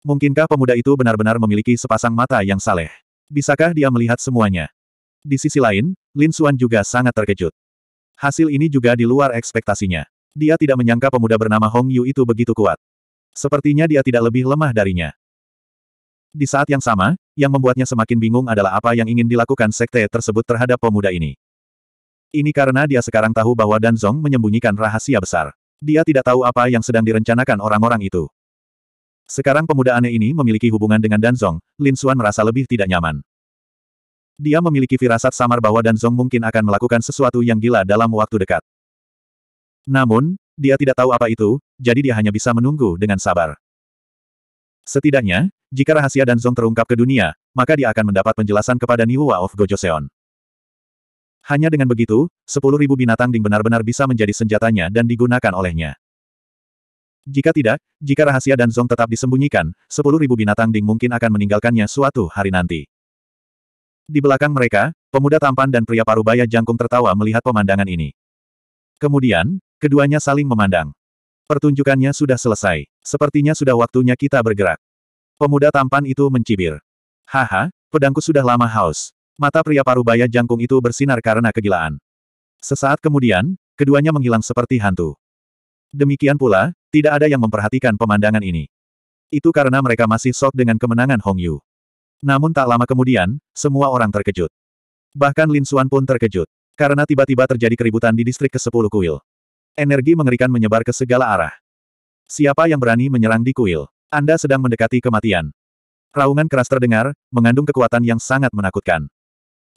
Mungkinkah pemuda itu benar-benar memiliki sepasang mata yang saleh? Bisakah dia melihat semuanya? Di sisi lain, Lin Xuan juga sangat terkejut. Hasil ini juga di luar ekspektasinya. Dia tidak menyangka pemuda bernama Hong Yu itu begitu kuat. Sepertinya dia tidak lebih lemah darinya. Di saat yang sama, yang membuatnya semakin bingung adalah apa yang ingin dilakukan sekte tersebut terhadap pemuda ini. Ini karena dia sekarang tahu bahwa Dan Zong menyembunyikan rahasia besar. Dia tidak tahu apa yang sedang direncanakan orang-orang itu. Sekarang pemuda aneh ini memiliki hubungan dengan Danzong, Lin Xuan merasa lebih tidak nyaman. Dia memiliki firasat samar bahwa Danzong mungkin akan melakukan sesuatu yang gila dalam waktu dekat. Namun, dia tidak tahu apa itu, jadi dia hanya bisa menunggu dengan sabar. Setidaknya, jika rahasia Danzong terungkap ke dunia, maka dia akan mendapat penjelasan kepada Niwa of Gojoseon. Hanya dengan begitu, 10.000 binatang ding benar-benar bisa menjadi senjatanya dan digunakan olehnya. Jika tidak, jika rahasia dan zong tetap disembunyikan, 10.000 binatang ding mungkin akan meninggalkannya suatu hari nanti. Di belakang mereka, pemuda tampan dan pria parubaya jangkung tertawa melihat pemandangan ini. Kemudian, keduanya saling memandang. Pertunjukannya sudah selesai. Sepertinya sudah waktunya kita bergerak. Pemuda tampan itu mencibir. Haha, pedangku sudah lama haus. Mata pria parubaya jangkung itu bersinar karena kegilaan. Sesaat kemudian, keduanya menghilang seperti hantu. Demikian pula, tidak ada yang memperhatikan pemandangan ini. Itu karena mereka masih sok dengan kemenangan Hong Yu. Namun tak lama kemudian, semua orang terkejut. Bahkan Lin Xuan pun terkejut. Karena tiba-tiba terjadi keributan di distrik ke-10 kuil. Energi mengerikan menyebar ke segala arah. Siapa yang berani menyerang di kuil? Anda sedang mendekati kematian. Raungan keras terdengar, mengandung kekuatan yang sangat menakutkan.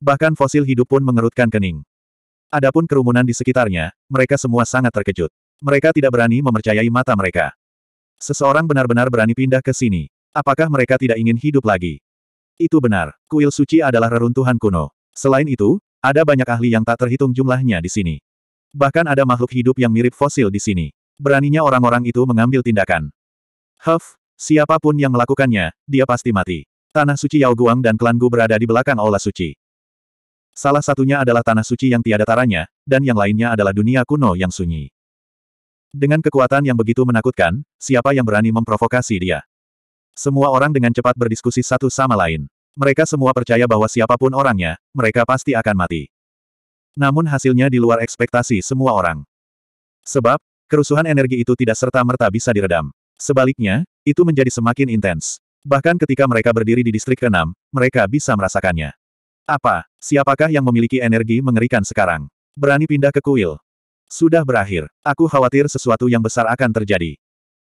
Bahkan fosil hidup pun mengerutkan kening. Adapun kerumunan di sekitarnya, mereka semua sangat terkejut. Mereka tidak berani mempercayai mata mereka. Seseorang benar-benar berani pindah ke sini. Apakah mereka tidak ingin hidup lagi? Itu benar, kuil suci adalah reruntuhan kuno. Selain itu, ada banyak ahli yang tak terhitung jumlahnya di sini. Bahkan ada makhluk hidup yang mirip fosil di sini. Beraninya orang-orang itu mengambil tindakan. Huff, siapapun yang melakukannya, dia pasti mati. Tanah suci Yao Guang dan klan Gu berada di belakang aula suci. Salah satunya adalah tanah suci yang tiada taranya, dan yang lainnya adalah dunia kuno yang sunyi. Dengan kekuatan yang begitu menakutkan, siapa yang berani memprovokasi dia? Semua orang dengan cepat berdiskusi satu sama lain. Mereka semua percaya bahwa siapapun orangnya, mereka pasti akan mati. Namun hasilnya di luar ekspektasi semua orang. Sebab, kerusuhan energi itu tidak serta-merta bisa diredam. Sebaliknya, itu menjadi semakin intens. Bahkan ketika mereka berdiri di distrik ke-6, mereka bisa merasakannya. Apa, siapakah yang memiliki energi mengerikan sekarang? Berani pindah ke kuil. Sudah berakhir. Aku khawatir sesuatu yang besar akan terjadi.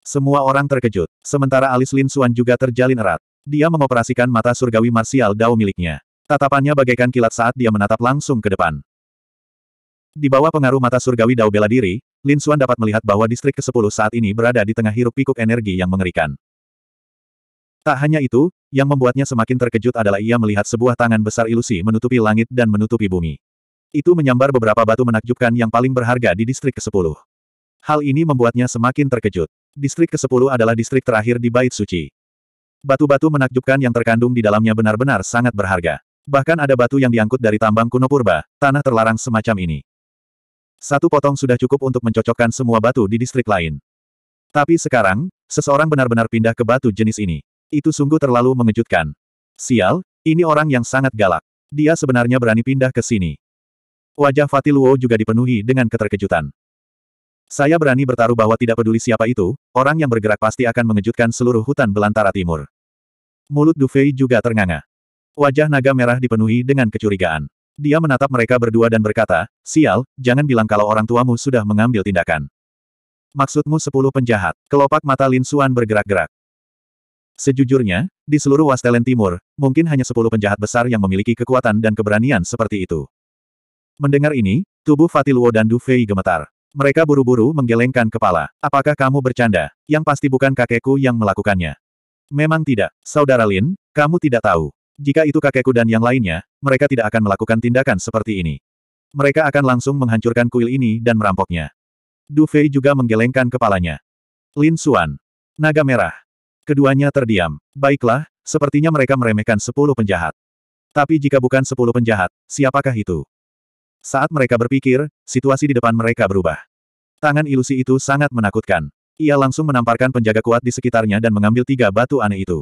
Semua orang terkejut, sementara alis Lin Suan juga terjalin erat. Dia mengoperasikan mata surgawi marsial dao miliknya. Tatapannya bagaikan kilat saat dia menatap langsung ke depan. Di bawah pengaruh mata surgawi dao bela diri, Lin Suan dapat melihat bahwa distrik ke-10 saat ini berada di tengah hirup pikuk energi yang mengerikan. Tak hanya itu, yang membuatnya semakin terkejut adalah ia melihat sebuah tangan besar ilusi menutupi langit dan menutupi bumi. Itu menyambar beberapa batu menakjubkan yang paling berharga di distrik ke-10. Hal ini membuatnya semakin terkejut. Distrik ke-10 adalah distrik terakhir di Bait Suci. Batu-batu menakjubkan yang terkandung di dalamnya benar-benar sangat berharga. Bahkan ada batu yang diangkut dari tambang kuno purba, tanah terlarang semacam ini. Satu potong sudah cukup untuk mencocokkan semua batu di distrik lain. Tapi sekarang, seseorang benar-benar pindah ke batu jenis ini. Itu sungguh terlalu mengejutkan. Sial, ini orang yang sangat galak. Dia sebenarnya berani pindah ke sini. Wajah Fatih Luo juga dipenuhi dengan keterkejutan. Saya berani bertaruh bahwa tidak peduli siapa itu, orang yang bergerak pasti akan mengejutkan seluruh hutan belantara timur. Mulut Dufei juga ternganga. Wajah naga merah dipenuhi dengan kecurigaan. Dia menatap mereka berdua dan berkata, Sial, jangan bilang kalau orang tuamu sudah mengambil tindakan. Maksudmu sepuluh penjahat. Kelopak mata Lin Suan bergerak-gerak. Sejujurnya, di seluruh Wastelen Timur, mungkin hanya sepuluh penjahat besar yang memiliki kekuatan dan keberanian seperti itu. Mendengar ini, tubuh Fatiluo dan Du Fei gemetar. Mereka buru-buru menggelengkan kepala. Apakah kamu bercanda? Yang pasti bukan kakekku yang melakukannya. Memang tidak, Saudara Lin, kamu tidak tahu. Jika itu kakekku dan yang lainnya, mereka tidak akan melakukan tindakan seperti ini. Mereka akan langsung menghancurkan kuil ini dan merampoknya. Du Fei juga menggelengkan kepalanya. Lin Suan. Naga Merah. Keduanya terdiam. Baiklah, sepertinya mereka meremehkan sepuluh penjahat. Tapi jika bukan sepuluh penjahat, siapakah itu? Saat mereka berpikir, situasi di depan mereka berubah. Tangan ilusi itu sangat menakutkan. Ia langsung menamparkan penjaga kuat di sekitarnya dan mengambil tiga batu aneh itu.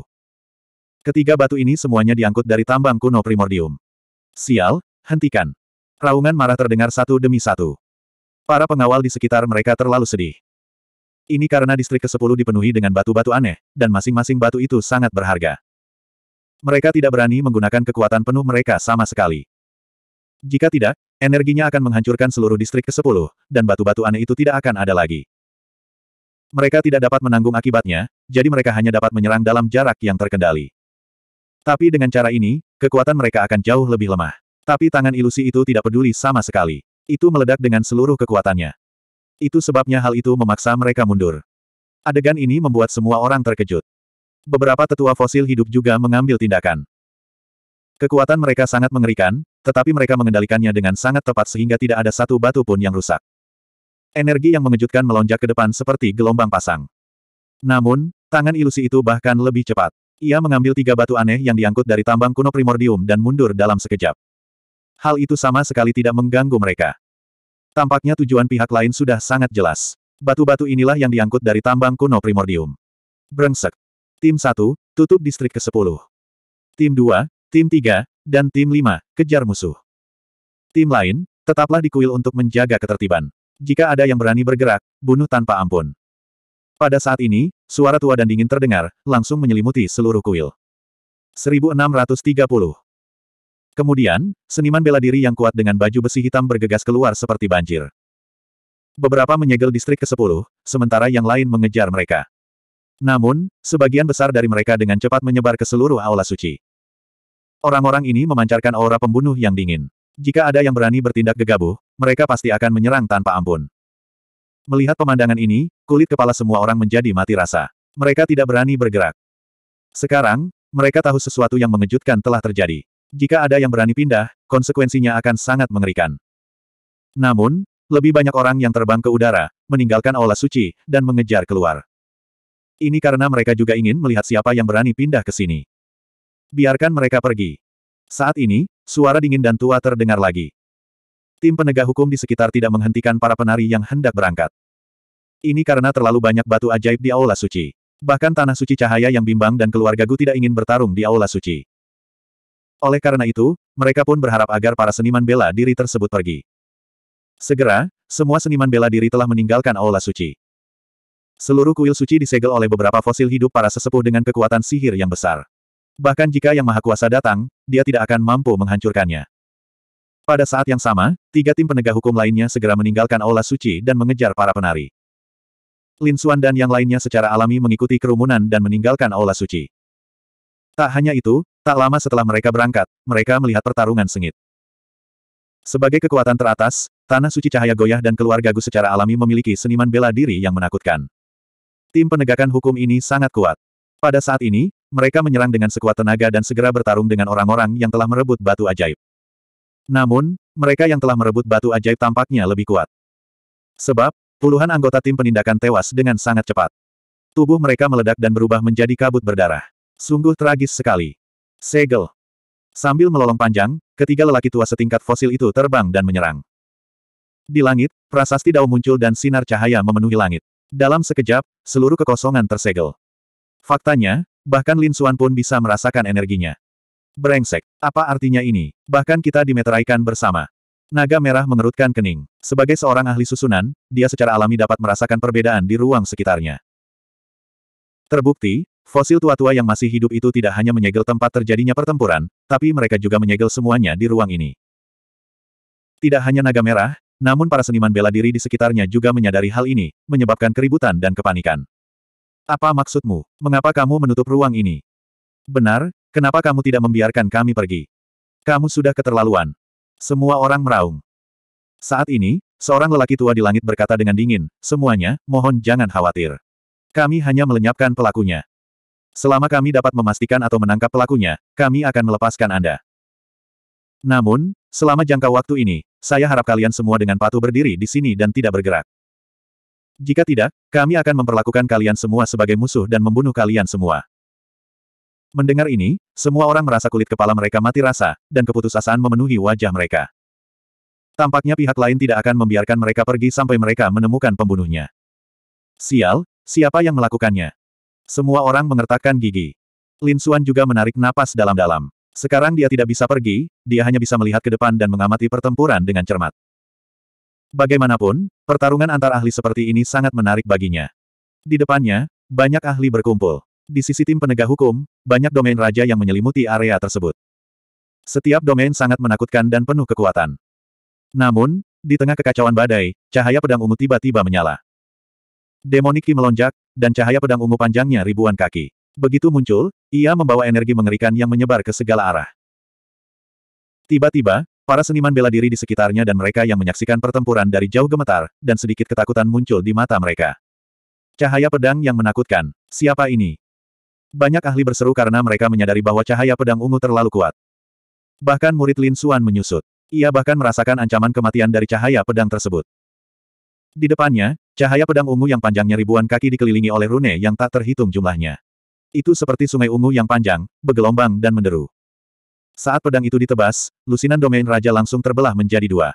Ketiga batu ini semuanya diangkut dari tambang kuno primordium. Sial, hentikan. Raungan marah terdengar satu demi satu. Para pengawal di sekitar mereka terlalu sedih. Ini karena distrik ke-10 dipenuhi dengan batu-batu aneh, dan masing-masing batu itu sangat berharga. Mereka tidak berani menggunakan kekuatan penuh mereka sama sekali. Jika tidak, energinya akan menghancurkan seluruh distrik ke-10, dan batu-batu aneh itu tidak akan ada lagi. Mereka tidak dapat menanggung akibatnya, jadi mereka hanya dapat menyerang dalam jarak yang terkendali. Tapi dengan cara ini, kekuatan mereka akan jauh lebih lemah. Tapi tangan ilusi itu tidak peduli sama sekali. Itu meledak dengan seluruh kekuatannya. Itu sebabnya hal itu memaksa mereka mundur. Adegan ini membuat semua orang terkejut. Beberapa tetua fosil hidup juga mengambil tindakan. Kekuatan mereka sangat mengerikan, tetapi mereka mengendalikannya dengan sangat tepat sehingga tidak ada satu batu pun yang rusak. Energi yang mengejutkan melonjak ke depan seperti gelombang pasang. Namun, tangan ilusi itu bahkan lebih cepat. Ia mengambil tiga batu aneh yang diangkut dari tambang kuno primordium dan mundur dalam sekejap. Hal itu sama sekali tidak mengganggu mereka. Tampaknya tujuan pihak lain sudah sangat jelas. Batu-batu inilah yang diangkut dari tambang kuno primordium. Brengsek. Tim 1, tutup distrik ke-10. Tim 2, tim 3, dan tim 5, kejar musuh. Tim lain, tetaplah di kuil untuk menjaga ketertiban. Jika ada yang berani bergerak, bunuh tanpa ampun. Pada saat ini, suara tua dan dingin terdengar, langsung menyelimuti seluruh kuil. 1630 Kemudian, seniman bela diri yang kuat dengan baju besi hitam bergegas keluar seperti banjir. Beberapa menyegel distrik ke-10, sementara yang lain mengejar mereka. Namun, sebagian besar dari mereka dengan cepat menyebar ke seluruh aula suci. Orang-orang ini memancarkan aura pembunuh yang dingin. Jika ada yang berani bertindak gegabah, mereka pasti akan menyerang tanpa ampun. Melihat pemandangan ini, kulit kepala semua orang menjadi mati rasa. Mereka tidak berani bergerak. Sekarang, mereka tahu sesuatu yang mengejutkan telah terjadi. Jika ada yang berani pindah, konsekuensinya akan sangat mengerikan. Namun, lebih banyak orang yang terbang ke udara, meninggalkan aula suci, dan mengejar keluar. Ini karena mereka juga ingin melihat siapa yang berani pindah ke sini. Biarkan mereka pergi. Saat ini, suara dingin dan tua terdengar lagi. Tim penegak hukum di sekitar tidak menghentikan para penari yang hendak berangkat. Ini karena terlalu banyak batu ajaib di aula suci. Bahkan tanah suci cahaya yang bimbang dan keluarga Gu tidak ingin bertarung di aula suci. Oleh karena itu, mereka pun berharap agar para seniman bela diri tersebut pergi. Segera, semua seniman bela diri telah meninggalkan aula suci. Seluruh kuil suci disegel oleh beberapa fosil hidup para sesepuh dengan kekuatan sihir yang besar. Bahkan jika Yang Maha Kuasa datang, dia tidak akan mampu menghancurkannya. Pada saat yang sama, tiga tim penegak hukum lainnya segera meninggalkan aula suci dan mengejar para penari. Lin Xuan dan yang lainnya secara alami mengikuti kerumunan dan meninggalkan aula suci. Tak hanya itu, Tak lama setelah mereka berangkat, mereka melihat pertarungan sengit. Sebagai kekuatan teratas, Tanah Suci Cahaya Goyah dan keluarga Gus secara alami memiliki seniman bela diri yang menakutkan. Tim penegakan hukum ini sangat kuat. Pada saat ini, mereka menyerang dengan sekuat tenaga dan segera bertarung dengan orang-orang yang telah merebut batu ajaib. Namun, mereka yang telah merebut batu ajaib tampaknya lebih kuat. Sebab, puluhan anggota tim penindakan tewas dengan sangat cepat. Tubuh mereka meledak dan berubah menjadi kabut berdarah. Sungguh tragis sekali. Segel. Sambil melolong panjang, ketiga lelaki tua setingkat fosil itu terbang dan menyerang. Di langit, prasasti Dao muncul dan sinar cahaya memenuhi langit. Dalam sekejap, seluruh kekosongan tersegel. Faktanya, bahkan Lin Suan pun bisa merasakan energinya. Brengsek, apa artinya ini? Bahkan kita dimeteraikan bersama. Naga merah mengerutkan kening. Sebagai seorang ahli susunan, dia secara alami dapat merasakan perbedaan di ruang sekitarnya. Terbukti, Fosil tua-tua yang masih hidup itu tidak hanya menyegel tempat terjadinya pertempuran, tapi mereka juga menyegel semuanya di ruang ini. Tidak hanya naga merah, namun para seniman bela diri di sekitarnya juga menyadari hal ini, menyebabkan keributan dan kepanikan. Apa maksudmu? Mengapa kamu menutup ruang ini? Benar, kenapa kamu tidak membiarkan kami pergi? Kamu sudah keterlaluan. Semua orang meraung. Saat ini, seorang lelaki tua di langit berkata dengan dingin, semuanya, mohon jangan khawatir. Kami hanya melenyapkan pelakunya. Selama kami dapat memastikan atau menangkap pelakunya, kami akan melepaskan Anda. Namun, selama jangka waktu ini, saya harap kalian semua dengan patuh berdiri di sini dan tidak bergerak. Jika tidak, kami akan memperlakukan kalian semua sebagai musuh dan membunuh kalian semua. Mendengar ini, semua orang merasa kulit kepala mereka mati rasa, dan keputusasaan memenuhi wajah mereka. Tampaknya pihak lain tidak akan membiarkan mereka pergi sampai mereka menemukan pembunuhnya. Sial, siapa yang melakukannya? Semua orang mengertakkan gigi. Lin Xuan juga menarik napas dalam-dalam. Sekarang dia tidak bisa pergi, dia hanya bisa melihat ke depan dan mengamati pertempuran dengan cermat. Bagaimanapun, pertarungan antar ahli seperti ini sangat menarik baginya. Di depannya, banyak ahli berkumpul. Di sisi tim penegak hukum, banyak domain raja yang menyelimuti area tersebut. Setiap domain sangat menakutkan dan penuh kekuatan. Namun, di tengah kekacauan badai, cahaya pedang ungu tiba-tiba menyala. Demonik melonjak, dan cahaya pedang ungu panjangnya ribuan kaki. Begitu muncul, ia membawa energi mengerikan yang menyebar ke segala arah. Tiba-tiba, para seniman bela diri di sekitarnya dan mereka yang menyaksikan pertempuran dari jauh gemetar, dan sedikit ketakutan muncul di mata mereka. Cahaya pedang yang menakutkan. Siapa ini? Banyak ahli berseru karena mereka menyadari bahwa cahaya pedang ungu terlalu kuat. Bahkan murid Lin Suan menyusut. Ia bahkan merasakan ancaman kematian dari cahaya pedang tersebut. Di depannya, Cahaya pedang ungu yang panjangnya ribuan kaki dikelilingi oleh rune yang tak terhitung jumlahnya. Itu seperti sungai ungu yang panjang, bergelombang dan menderu. Saat pedang itu ditebas, lusinan domain raja langsung terbelah menjadi dua.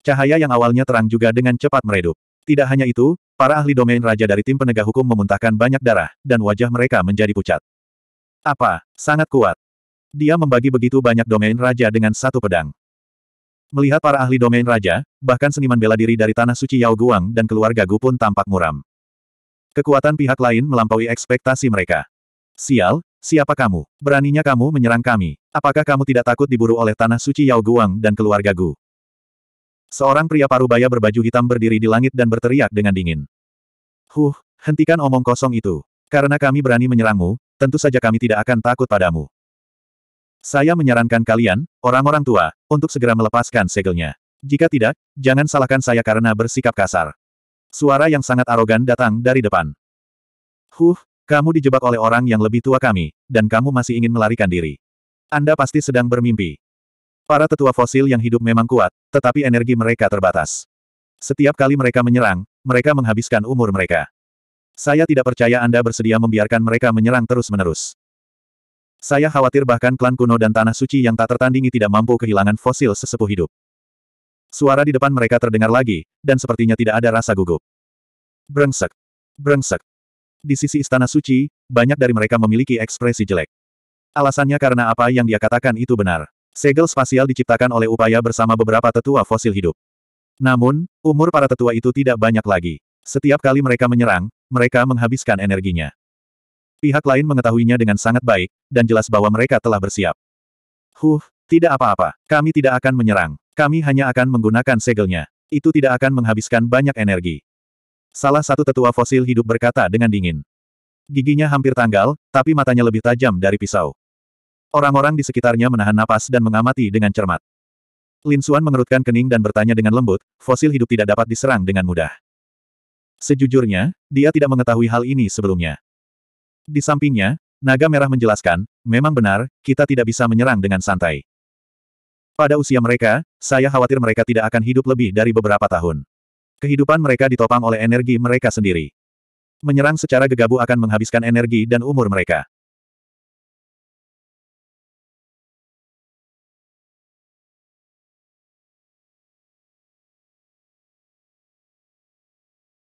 Cahaya yang awalnya terang juga dengan cepat meredup. Tidak hanya itu, para ahli domain raja dari tim penegak hukum memuntahkan banyak darah, dan wajah mereka menjadi pucat. Apa? Sangat kuat. Dia membagi begitu banyak domain raja dengan satu pedang. Melihat para ahli domain raja, bahkan seniman bela diri dari Tanah Suci Yao Guang dan keluarga Gu pun tampak muram. Kekuatan pihak lain melampaui ekspektasi mereka. Sial, siapa kamu? Beraninya kamu menyerang kami. Apakah kamu tidak takut diburu oleh Tanah Suci Yao Guang dan keluarga Gu? Seorang pria parubaya berbaju hitam berdiri di langit dan berteriak dengan dingin. Huh, hentikan omong kosong itu. Karena kami berani menyerangmu, tentu saja kami tidak akan takut padamu. Saya menyarankan kalian, orang-orang tua, untuk segera melepaskan segelnya. Jika tidak, jangan salahkan saya karena bersikap kasar. Suara yang sangat arogan datang dari depan. Huh, kamu dijebak oleh orang yang lebih tua kami, dan kamu masih ingin melarikan diri. Anda pasti sedang bermimpi. Para tetua fosil yang hidup memang kuat, tetapi energi mereka terbatas. Setiap kali mereka menyerang, mereka menghabiskan umur mereka. Saya tidak percaya Anda bersedia membiarkan mereka menyerang terus-menerus. Saya khawatir bahkan klan kuno dan tanah suci yang tak tertandingi tidak mampu kehilangan fosil sesepuh hidup. Suara di depan mereka terdengar lagi, dan sepertinya tidak ada rasa gugup. Brengsek. Brengsek. Di sisi istana suci, banyak dari mereka memiliki ekspresi jelek. Alasannya karena apa yang dia katakan itu benar. Segel spasial diciptakan oleh upaya bersama beberapa tetua fosil hidup. Namun, umur para tetua itu tidak banyak lagi. Setiap kali mereka menyerang, mereka menghabiskan energinya. Pihak lain mengetahuinya dengan sangat baik, dan jelas bahwa mereka telah bersiap. Huh, tidak apa-apa. Kami tidak akan menyerang. Kami hanya akan menggunakan segelnya. Itu tidak akan menghabiskan banyak energi. Salah satu tetua fosil hidup berkata dengan dingin. Giginya hampir tanggal, tapi matanya lebih tajam dari pisau. Orang-orang di sekitarnya menahan napas dan mengamati dengan cermat. Lin Xuan mengerutkan kening dan bertanya dengan lembut, fosil hidup tidak dapat diserang dengan mudah. Sejujurnya, dia tidak mengetahui hal ini sebelumnya. Di sampingnya, Naga Merah menjelaskan, memang benar, kita tidak bisa menyerang dengan santai. Pada usia mereka, saya khawatir mereka tidak akan hidup lebih dari beberapa tahun. Kehidupan mereka ditopang oleh energi mereka sendiri. Menyerang secara gegabah akan menghabiskan energi dan umur mereka.